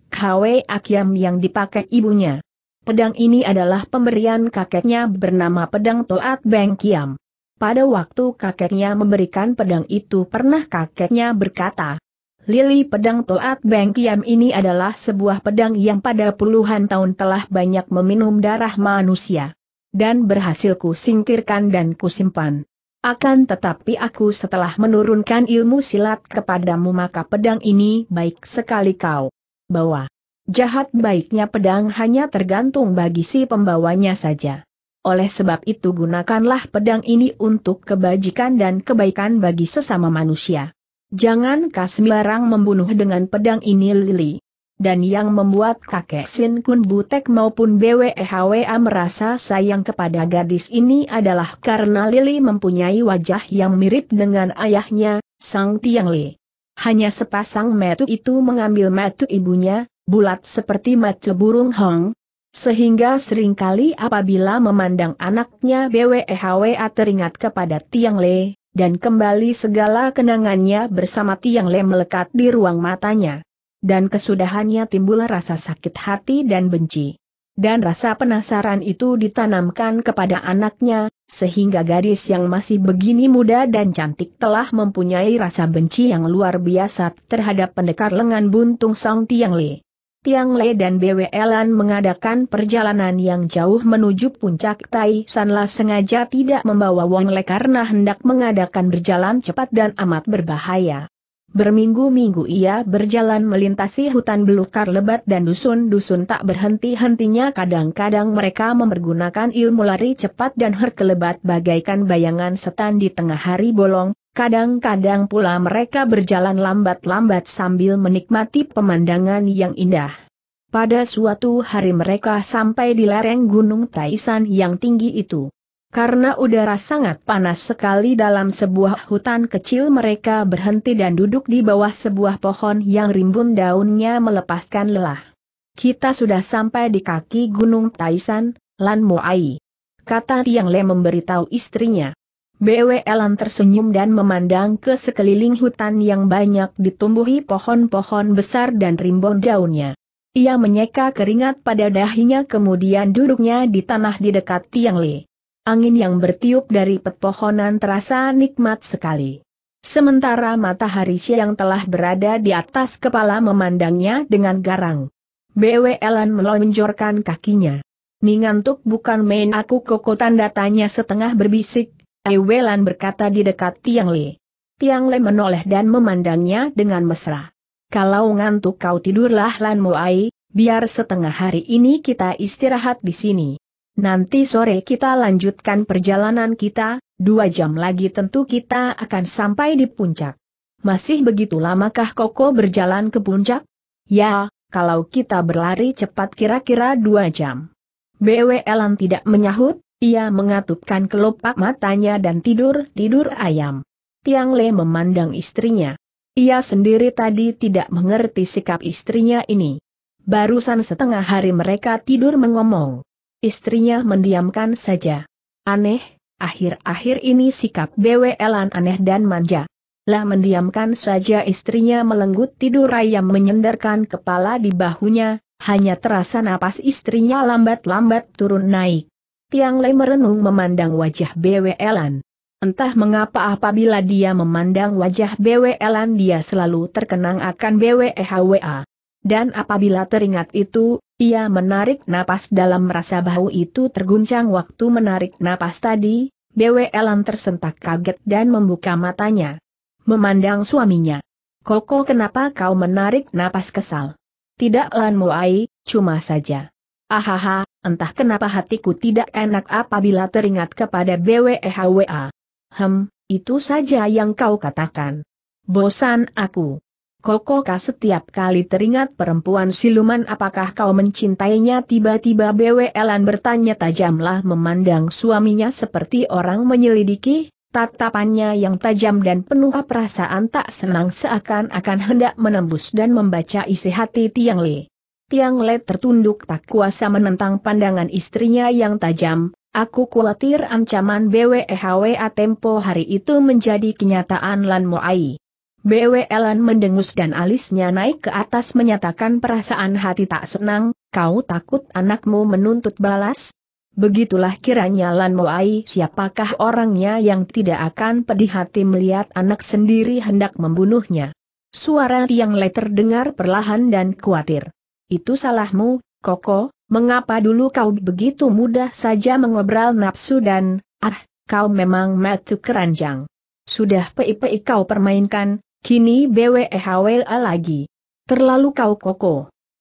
Akiam yang dipakai ibunya. Pedang ini adalah pemberian kakeknya bernama pedang Toat Beng Kiam. Pada waktu kakeknya memberikan pedang itu pernah kakeknya berkata, Lili pedang Toat Beng Kiam ini adalah sebuah pedang yang pada puluhan tahun telah banyak meminum darah manusia. Dan berhasil ku singkirkan dan kusimpan. Akan tetapi aku setelah menurunkan ilmu silat kepadamu maka pedang ini baik sekali kau bawa jahat baiknya pedang hanya tergantung bagi si pembawanya saja. Oleh sebab itu gunakanlah pedang ini untuk kebajikan dan kebaikan bagi sesama manusia. Jangan kasmbarang membunuh dengan pedang ini Lili. Dan yang membuat kakek Sin Kun Butek maupun BWEHWA merasa sayang kepada gadis ini adalah karena Lili mempunyai wajah yang mirip dengan ayahnya, Sang Tiang Li. Hanya sepasang metu itu mengambil metu ibunya, bulat seperti mace burung hong, sehingga seringkali apabila memandang anaknya BWEHWA teringat kepada Tiang Le, dan kembali segala kenangannya bersama Tiang Le melekat di ruang matanya. Dan kesudahannya timbul rasa sakit hati dan benci. Dan rasa penasaran itu ditanamkan kepada anaknya, sehingga gadis yang masih begini muda dan cantik telah mempunyai rasa benci yang luar biasa terhadap pendekar lengan buntung Song Tiang Le. Tiang Le dan Elan mengadakan perjalanan yang jauh menuju puncak Tai La sengaja tidak membawa Wong Le karena hendak mengadakan berjalan cepat dan amat berbahaya. Berminggu-minggu ia berjalan melintasi hutan belukar lebat dan dusun-dusun tak berhenti-hentinya kadang-kadang mereka mempergunakan ilmu lari cepat dan herkelebat bagaikan bayangan setan di tengah hari bolong, Kadang-kadang pula mereka berjalan lambat-lambat sambil menikmati pemandangan yang indah. Pada suatu hari mereka sampai di lereng Gunung Taisan yang tinggi itu. Karena udara sangat panas sekali dalam sebuah hutan kecil mereka berhenti dan duduk di bawah sebuah pohon yang rimbun daunnya melepaskan lelah. Kita sudah sampai di kaki Gunung Taisan, Lan Moai. Kata Tiang Le memberitahu istrinya. BWLan tersenyum dan memandang ke sekeliling hutan yang banyak ditumbuhi pohon-pohon besar dan rimbun daunnya. Ia menyeka keringat pada dahinya kemudian duduknya di tanah di dekat tiang Li. Angin yang bertiup dari pepohonan terasa nikmat sekali. Sementara matahari siang telah berada di atas kepala memandangnya dengan garang. BWLan melonjorkan kakinya. Ningantuk bukan main aku koko tanda tanya setengah berbisik Ewelan berkata di dekat Tiang Le. Tiang Le menoleh dan memandangnya dengan mesra. Kalau ngantuk kau tidurlah Lan Moai, biar setengah hari ini kita istirahat di sini. Nanti sore kita lanjutkan perjalanan kita, dua jam lagi tentu kita akan sampai di puncak. Masih begitu lamakah Koko berjalan ke puncak? Ya, kalau kita berlari cepat kira-kira dua jam. Elan tidak menyahut, ia mengatupkan kelopak matanya dan tidur-tidur ayam. Tiang Le memandang istrinya. Ia sendiri tadi tidak mengerti sikap istrinya ini. Barusan setengah hari mereka tidur mengomong. Istrinya mendiamkan saja. Aneh, akhir-akhir ini sikap BWL-an aneh dan manja. Lah mendiamkan saja istrinya melenggut tidur ayam menyendarkan kepala di bahunya, hanya terasa napas istrinya lambat-lambat turun naik. Tiang Lei merenung memandang wajah Elan. Entah mengapa apabila dia memandang wajah Elan, dia selalu terkenang akan Hwa. Dan apabila teringat itu, ia menarik napas dalam merasa bahu itu terguncang waktu menarik napas tadi, Elan tersentak kaget dan membuka matanya. Memandang suaminya. Koko kenapa kau menarik napas kesal? Tidak Lan Muai, cuma saja. Ahaha, Entah kenapa hatiku tidak enak apabila teringat kepada BWEHWA. Hem, itu saja yang kau katakan. Bosan aku. Kokoka setiap kali teringat perempuan siluman apakah kau mencintainya tiba-tiba BW BWLan e bertanya tajamlah memandang suaminya seperti orang menyelidiki, tatapannya yang tajam dan penuh perasaan tak senang seakan-akan hendak menembus dan membaca isi hati Tiang Li. Tiang Le tertunduk tak kuasa menentang pandangan istrinya yang tajam, aku khawatir ancaman BWEHWA tempo hari itu menjadi kenyataan Lan Moai. BWLan mendengus dan alisnya naik ke atas menyatakan perasaan hati tak senang, kau takut anakmu menuntut balas? Begitulah kiranya Lan Moai siapakah orangnya yang tidak akan pedih hati melihat anak sendiri hendak membunuhnya. Suara tiang Le terdengar perlahan dan khawatir. Itu salahmu, Koko, mengapa dulu kau begitu mudah saja mengobral nafsu dan, ah, kau memang matu keranjang. Sudah pei-pei kau permainkan, kini BWEHWA lagi. Terlalu kau koko.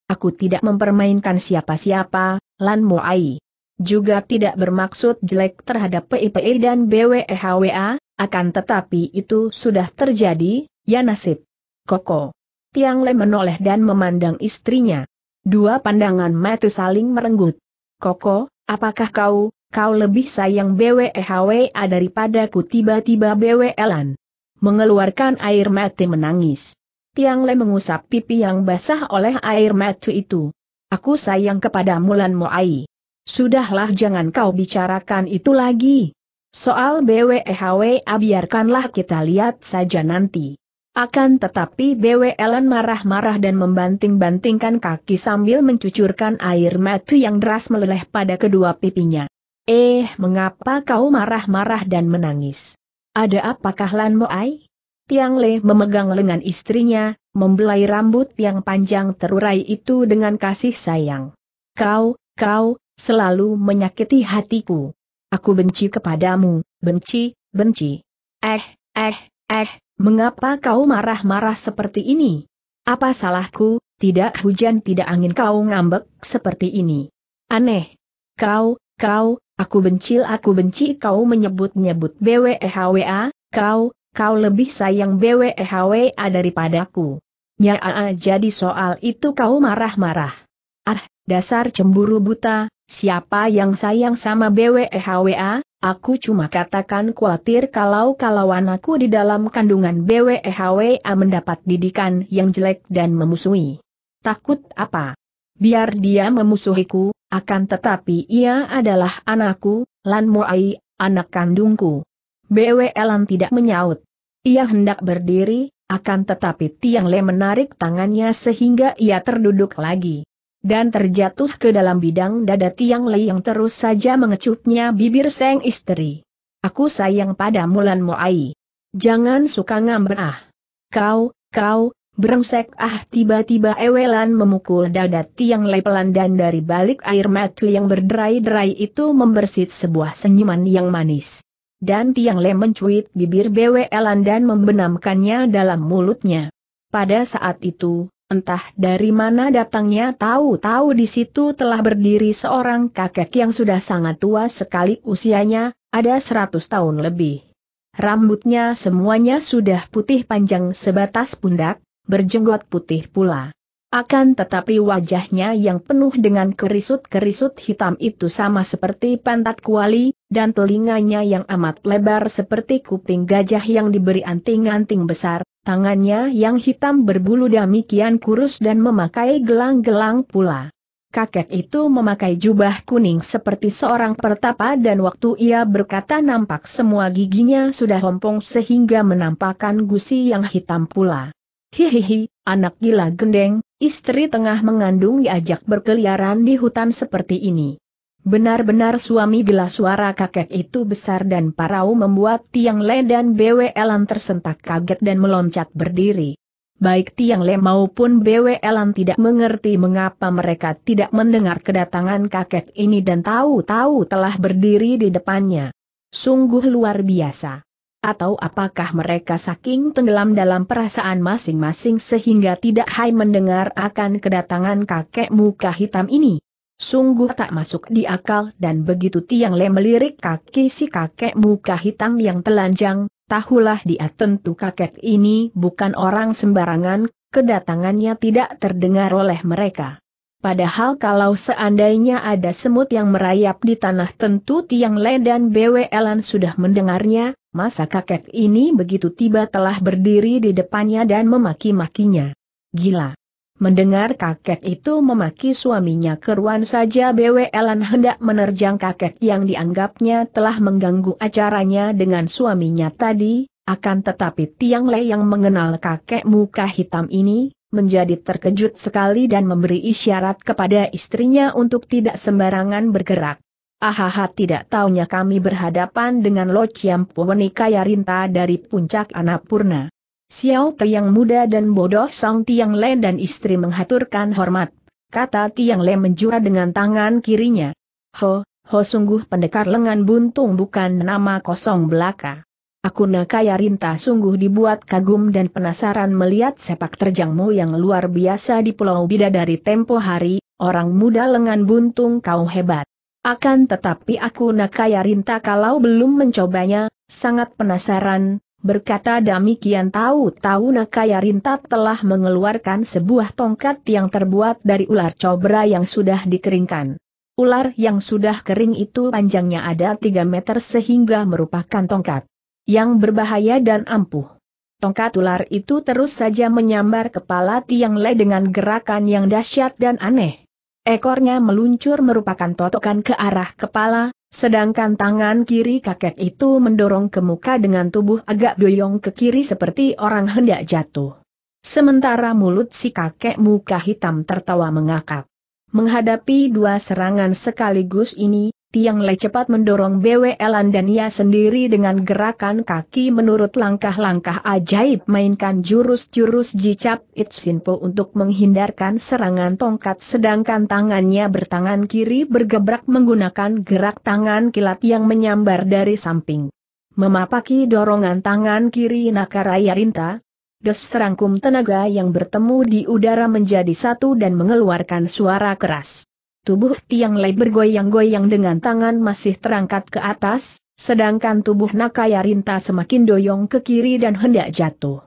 Aku tidak mempermainkan siapa-siapa, Lan Moai. Juga tidak bermaksud jelek terhadap PIPI dan BWEHWA, akan tetapi itu sudah terjadi, ya nasib. Koko. Tiang Le menoleh dan memandang istrinya. Dua pandangan mata saling merenggut. Koko, apakah kau, kau lebih sayang BWEHWA daripadaku tiba-tiba BWLan? E Mengeluarkan air mata menangis. Tiang Le mengusap pipi yang basah oleh air mata itu. Aku sayang kepada Mulan Moai. Sudahlah jangan kau bicarakan itu lagi. Soal BWEHWA biarkanlah kita lihat saja nanti. Akan tetapi BW Ellen marah-marah dan membanting-bantingkan kaki sambil mencucurkan air mata yang deras meleleh pada kedua pipinya. Eh, mengapa kau marah-marah dan menangis? Ada apakah Lan Moai? Tiang Le memegang lengan istrinya, membelai rambut yang panjang terurai itu dengan kasih sayang. Kau, kau, selalu menyakiti hatiku. Aku benci kepadamu, benci, benci. Eh, eh, eh, Mengapa kau marah-marah seperti ini? Apa salahku, tidak hujan tidak angin kau ngambek seperti ini. Aneh. Kau, kau, aku bencil aku benci kau menyebut-nyebut BWEHWA, kau, kau lebih sayang BWEHWA daripadaku. Ya, jadi soal itu kau marah-marah. Ah, dasar cemburu buta, siapa yang sayang sama BWEHWA, Aku cuma katakan khawatir kalau kalau anakku di dalam kandungan BWHWA e mendapat didikan yang jelek dan memusuhi. Takut apa? Biar dia memusuhiku, akan tetapi ia adalah anakku, Lan Moai, anak kandungku. BWLan e tidak menyaut. Ia hendak berdiri, akan tetapi Tiang Le menarik tangannya sehingga ia terduduk lagi dan terjatuh ke dalam bidang dada Tiang Lei yang terus saja mengecupnya bibir sang istri. Aku sayang pada Mulan Moai. Jangan suka ngambek ah. Kau, kau, brengsek ah tiba-tiba Ewelan memukul dada Tiang Lei pelan dan dari balik air mata yang berderai-derai itu membersit sebuah senyuman yang manis. Dan Tiang Lei mencuit bibir Elan dan membenamkannya dalam mulutnya. Pada saat itu, Entah dari mana datangnya tahu-tahu di situ telah berdiri seorang kakek yang sudah sangat tua sekali usianya, ada seratus tahun lebih. Rambutnya semuanya sudah putih panjang sebatas pundak, berjenggot putih pula. Akan tetapi wajahnya yang penuh dengan kerisut-kerisut hitam itu sama seperti pantat kuali, dan telinganya yang amat lebar seperti kuping gajah yang diberi anting-anting besar, tangannya yang hitam berbulu demikian kurus dan memakai gelang-gelang pula. Kakek itu memakai jubah kuning seperti seorang pertapa dan waktu ia berkata nampak semua giginya sudah hompong sehingga menampakkan gusi yang hitam pula. Hihihi, anak gila gendeng, Istri tengah mengandung diajak berkeliaran di hutan seperti ini. Benar-benar suami gila suara kakek itu besar dan parau membuat Tiang Le dan Elan tersentak kaget dan meloncat berdiri. Baik Tiang Le maupun Elan tidak mengerti mengapa mereka tidak mendengar kedatangan kakek ini dan tahu-tahu telah berdiri di depannya. Sungguh luar biasa atau apakah mereka saking tenggelam dalam perasaan masing-masing sehingga tidak hai mendengar akan kedatangan kakek muka hitam ini? Sungguh tak masuk di akal dan begitu Tiang Le melirik kaki si kakek muka hitam yang telanjang, tahulah dia tentu kakek ini bukan orang sembarangan, kedatangannya tidak terdengar oleh mereka. Padahal kalau seandainya ada semut yang merayap di tanah tentu Tiang Le dan Elan sudah mendengarnya, masa kakek ini begitu tiba telah berdiri di depannya dan memaki-makinya. Gila! Mendengar kakek itu memaki suaminya keruan saja bw BWLan hendak menerjang kakek yang dianggapnya telah mengganggu acaranya dengan suaminya tadi, akan tetapi Tiang Le yang mengenal kakek muka hitam ini, menjadi terkejut sekali dan memberi isyarat kepada istrinya untuk tidak sembarangan bergerak. Ahaha tidak taunya kami berhadapan dengan Lo Chiam Kaya Rinta dari puncak Anapurna. Xiao yang muda dan bodoh Song Tiang Le dan istri menghaturkan hormat, kata Tiang Le menjura dengan tangan kirinya. Ho, ho sungguh pendekar lengan buntung bukan nama kosong belaka. Aku Nakaya Rinta sungguh dibuat kagum dan penasaran melihat sepak terjangmu yang luar biasa di Pulau Bida dari tempo hari, orang muda lengan buntung kau hebat. Akan tetapi aku Nakaya Rinta kalau belum mencobanya, sangat penasaran, berkata demikian tahu-tahu Nakaya Rinta telah mengeluarkan sebuah tongkat yang terbuat dari ular cobra yang sudah dikeringkan. Ular yang sudah kering itu panjangnya ada 3 meter sehingga merupakan tongkat yang berbahaya dan ampuh. Tongkat ular itu terus saja menyambar kepala Tiang Le dengan gerakan yang dahsyat dan aneh. Ekornya meluncur merupakan totokan ke arah kepala, sedangkan tangan kiri kakek itu mendorong ke muka dengan tubuh agak boyong ke kiri seperti orang hendak jatuh. Sementara mulut si kakek muka hitam tertawa mengakak. Menghadapi dua serangan sekaligus ini, Tiang Le cepat mendorong BWLan dan ia sendiri dengan gerakan kaki menurut langkah-langkah ajaib mainkan jurus-jurus jicap Itsinpo untuk menghindarkan serangan tongkat sedangkan tangannya bertangan kiri bergebrak menggunakan gerak tangan kilat yang menyambar dari samping. Memapaki dorongan tangan kiri Nakaraya Rinta, des serangkum tenaga yang bertemu di udara menjadi satu dan mengeluarkan suara keras. Tubuh Tiang Lei bergoyang-goyang dengan tangan masih terangkat ke atas, sedangkan tubuh Nakaya Rinta semakin doyong ke kiri dan hendak jatuh.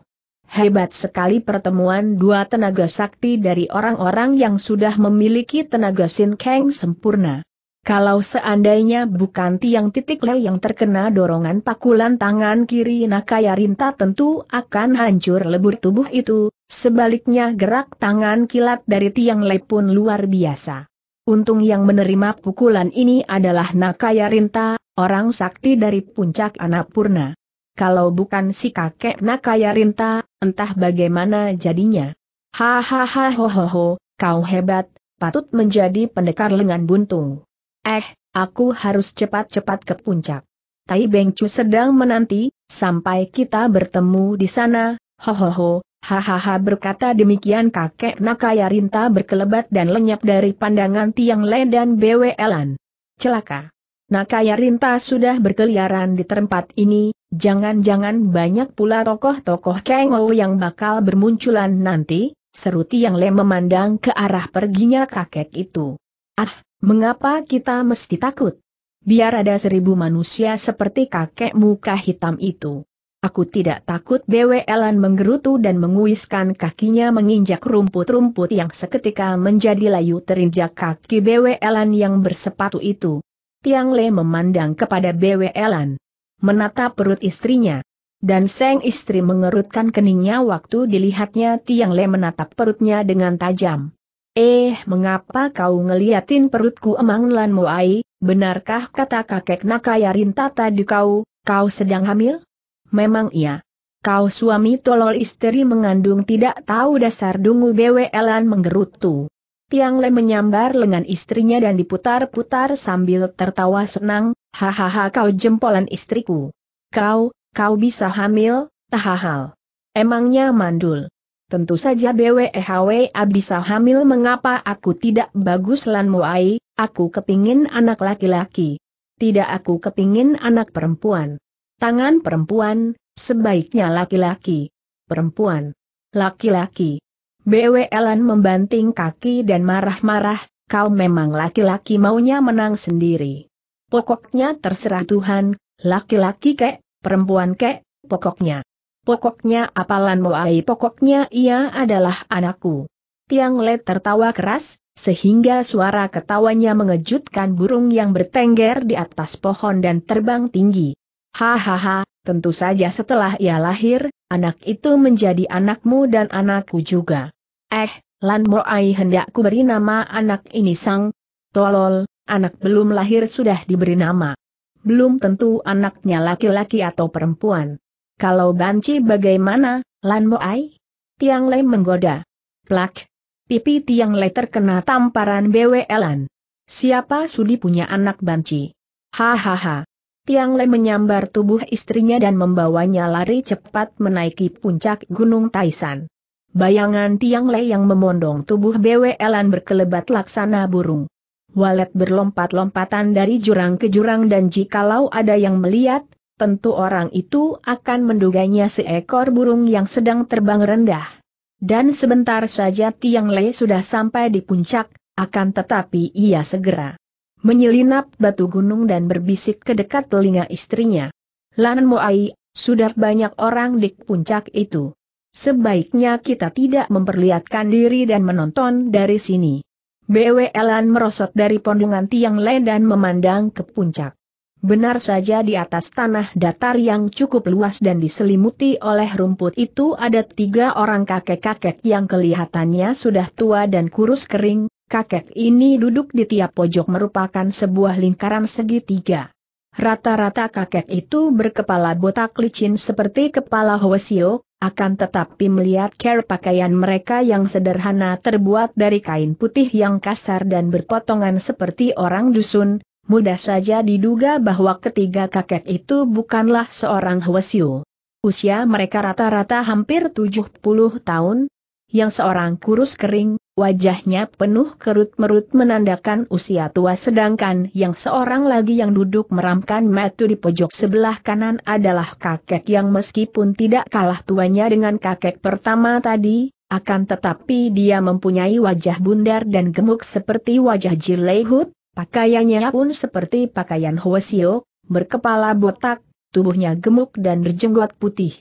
Hebat sekali pertemuan dua tenaga sakti dari orang-orang yang sudah memiliki tenaga sin keng sempurna. Kalau seandainya bukan tiang titik lei yang terkena dorongan pakulan tangan kiri Nakaya Rinta tentu akan hancur lebur tubuh itu, sebaliknya gerak tangan kilat dari tiang lei pun luar biasa. Untung yang menerima pukulan ini adalah Nakaya Rinta, orang sakti dari puncak Anapurna. Kalau bukan si kakek Nakaya Rinta, entah bagaimana jadinya. Hahaha ho kau hebat, patut menjadi pendekar lengan buntung. Eh, aku harus cepat-cepat ke puncak. Tai Bengcu sedang menanti, sampai kita bertemu di sana, hohoho, Hahaha berkata demikian kakek Nakaya Rinta berkelebat dan lenyap dari pandangan Tiang Le dan BWLan. Celaka. Nakaya Rinta sudah berkeliaran di tempat ini, jangan-jangan banyak pula tokoh-tokoh Kengo yang bakal bermunculan nanti, seru Tiang Le memandang ke arah perginya kakek itu. Ah, mengapa kita mesti takut? Biar ada seribu manusia seperti kakek muka hitam itu. Aku tidak takut BW Elan menggerutu dan menguiskan kakinya menginjak rumput-rumput yang seketika menjadi layu terinjak kaki BW Elan yang bersepatu itu. Tiang Le memandang kepada BW Elan, Menatap perut istrinya. Dan seng istri mengerutkan keningnya waktu dilihatnya Tiang Le menatap perutnya dengan tajam. Eh, mengapa kau ngeliatin perutku emang lan muai, benarkah kata kakek Nakayarin tata di kau, kau sedang hamil? memang iya. Kau suami tolol istri mengandung tidak tahu dasar dungu BWLan menggerutu. Tiang Le menyambar lengan istrinya dan diputar-putar sambil tertawa senang, hahaha kau jempolan istriku. Kau, kau bisa hamil, tahahal. Emangnya mandul. Tentu saja BWEHWA bisa hamil mengapa aku tidak bagus lan muai, aku kepingin anak laki-laki. Tidak aku kepingin anak perempuan. Tangan perempuan, sebaiknya laki-laki. Perempuan. Laki-laki. BWLan membanting kaki dan marah-marah, kau memang laki-laki maunya menang sendiri. Pokoknya terserah Tuhan, laki-laki kek, perempuan kek, pokoknya. Pokoknya apalan moai pokoknya ia adalah anakku. Tiang Le tertawa keras, sehingga suara ketawanya mengejutkan burung yang bertengger di atas pohon dan terbang tinggi. Hahaha, tentu saja setelah ia lahir, anak itu menjadi anakmu dan anakku juga. Eh, Lan Moai hendakku beri nama anak ini sang. Tolol, anak belum lahir sudah diberi nama. Belum tentu anaknya laki-laki atau perempuan. Kalau banci bagaimana, Lan Moai? Tiang Lei menggoda. Plak. Pipi Tiang Lei terkena tamparan BW Elan. Siapa sudi punya anak banci? Hahaha, Tiang Le menyambar tubuh istrinya dan membawanya lari cepat menaiki puncak Gunung Taisan. Bayangan Tiang Le yang memondong tubuh Elan berkelebat laksana burung. Walet berlompat-lompatan dari jurang ke jurang dan jikalau ada yang melihat, tentu orang itu akan menduganya seekor burung yang sedang terbang rendah. Dan sebentar saja Tiang Le sudah sampai di puncak, akan tetapi ia segera menyelinap batu gunung dan berbisik ke dekat telinga istrinya. Lan Moai, sudah banyak orang di puncak itu. Sebaiknya kita tidak memperlihatkan diri dan menonton dari sini. BW merosot dari pondongan tiang le dan memandang ke puncak. Benar saja di atas tanah datar yang cukup luas dan diselimuti oleh rumput itu ada tiga orang kakek-kakek yang kelihatannya sudah tua dan kurus kering, kakek ini duduk di tiap pojok merupakan sebuah lingkaran segitiga. Rata-rata kakek itu berkepala botak licin seperti kepala Hwasio, akan tetapi melihat care pakaian mereka yang sederhana terbuat dari kain putih yang kasar dan berpotongan seperti orang dusun, mudah saja diduga bahwa ketiga kakek itu bukanlah seorang Hwasio. Usia mereka rata-rata hampir 70 tahun, yang seorang kurus kering, wajahnya penuh kerut-merut menandakan usia tua sedangkan yang seorang lagi yang duduk meramkan metu di pojok sebelah kanan adalah kakek yang meskipun tidak kalah tuanya dengan kakek pertama tadi, akan tetapi dia mempunyai wajah bundar dan gemuk seperti wajah Jilehut, pakaiannya pun seperti pakaian Hwasio, berkepala botak, tubuhnya gemuk dan berjenggot putih.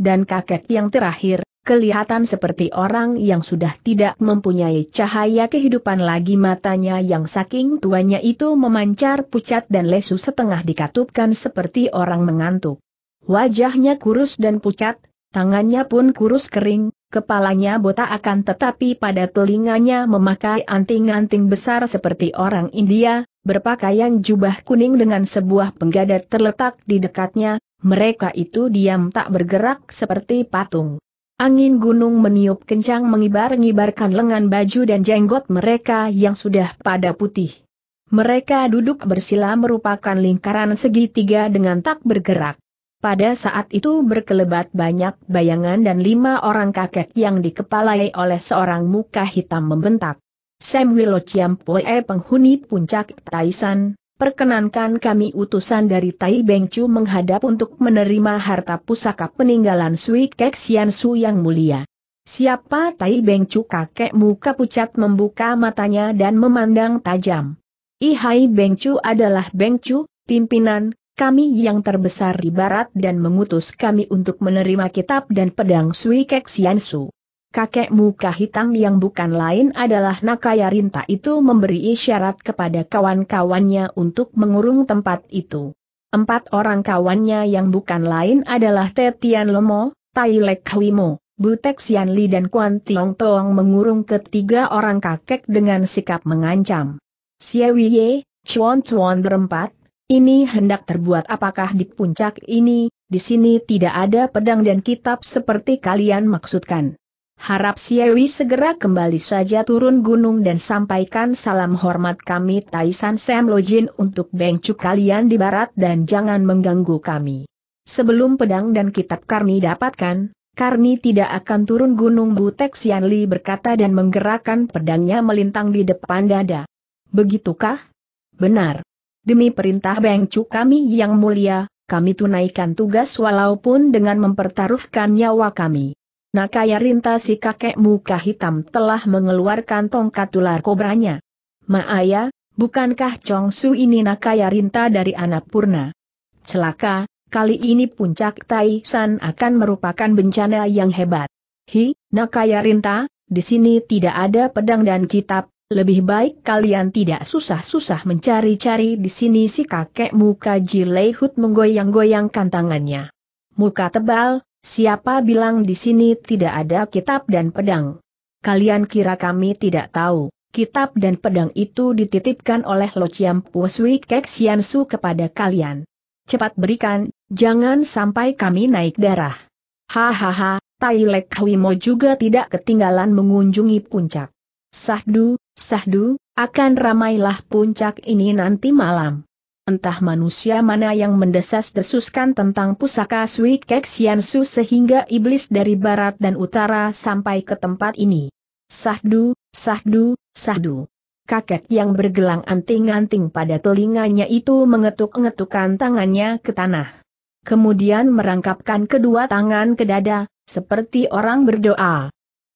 Dan kakek yang terakhir, kelihatan seperti orang yang sudah tidak mempunyai cahaya kehidupan lagi matanya yang saking tuanya itu memancar pucat dan lesu setengah dikatupkan seperti orang mengantuk. Wajahnya kurus dan pucat, tangannya pun kurus kering, kepalanya botak akan tetapi pada telinganya memakai anting-anting besar seperti orang India, berpakaian jubah kuning dengan sebuah penggada terletak di dekatnya, mereka itu diam tak bergerak seperti patung. Angin gunung meniup kencang mengibar-ngibarkan lengan baju dan jenggot mereka yang sudah pada putih. Mereka duduk bersila merupakan lingkaran segitiga dengan tak bergerak. Pada saat itu berkelebat banyak bayangan dan lima orang kakek yang dikepalai oleh seorang muka hitam membentak. Sam Wilo Chiampoe penghuni puncak Taisan, Perkenankan kami utusan dari Tai Beng Chu menghadap untuk menerima harta pusaka peninggalan Sui Kek Sian Su yang mulia. Siapa Tai Beng Chu kakek muka pucat membuka matanya dan memandang tajam. Ihai Beng Chu adalah Beng Chu, pimpinan, kami yang terbesar di barat dan mengutus kami untuk menerima kitab dan pedang Sui Kek Sian Su kakek muka hitam yang bukan lain adalah Nakaya Rinta itu memberi isyarat kepada kawan-kawannya untuk mengurung tempat itu. Empat orang kawannya yang bukan lain adalah Tetian Lomo, Tai Lek Hwimo, Butek Sian Li dan Kuan Tiong Tong mengurung ketiga orang kakek dengan sikap mengancam. Xie Ye, Chuan Chuan berempat, ini hendak terbuat apakah di puncak ini, di sini tidak ada pedang dan kitab seperti kalian maksudkan. Harap Siewi segera kembali saja turun gunung dan sampaikan salam hormat kami Taisan Sam Lojin untuk Bengcu kalian di barat dan jangan mengganggu kami. Sebelum pedang dan kitab Karni dapatkan, Karni tidak akan turun gunung Butek Xianli berkata dan menggerakkan pedangnya melintang di depan dada. Begitukah? Benar. Demi perintah Bengcu kami yang mulia, kami tunaikan tugas walaupun dengan mempertaruhkan nyawa kami. Nakaya Rinta si kakek muka hitam telah mengeluarkan tongkat ular kobranya. Maaya, bukankah Chong Su ini Nakaya Rinta dari anak Purna? Celaka, kali ini puncak Tai San akan merupakan bencana yang hebat. Hi, Nakaya Rinta, di sini tidak ada pedang dan kitab, lebih baik kalian tidak susah-susah mencari-cari di sini si kakek muka Jilehut menggoyang-goyangkan tangannya. Muka tebal, Siapa bilang di sini tidak ada kitab dan pedang? Kalian kira kami tidak tahu, kitab dan pedang itu dititipkan oleh Lo Chiam Pusui Keksian Su kepada kalian. Cepat berikan, jangan sampai kami naik darah. Hahaha, Tai Tailek Mo juga tidak ketinggalan mengunjungi puncak. Sahdu, sahdu, akan ramailah puncak ini nanti malam. Entah manusia mana yang mendesas-desuskan tentang pusaka Sui Keksiansu sehingga iblis dari barat dan utara sampai ke tempat ini. Sahdu, sahdu, sahdu. Kakek yang bergelang anting-anting pada telinganya itu mengetuk ngetukkan tangannya ke tanah. Kemudian merangkapkan kedua tangan ke dada, seperti orang berdoa.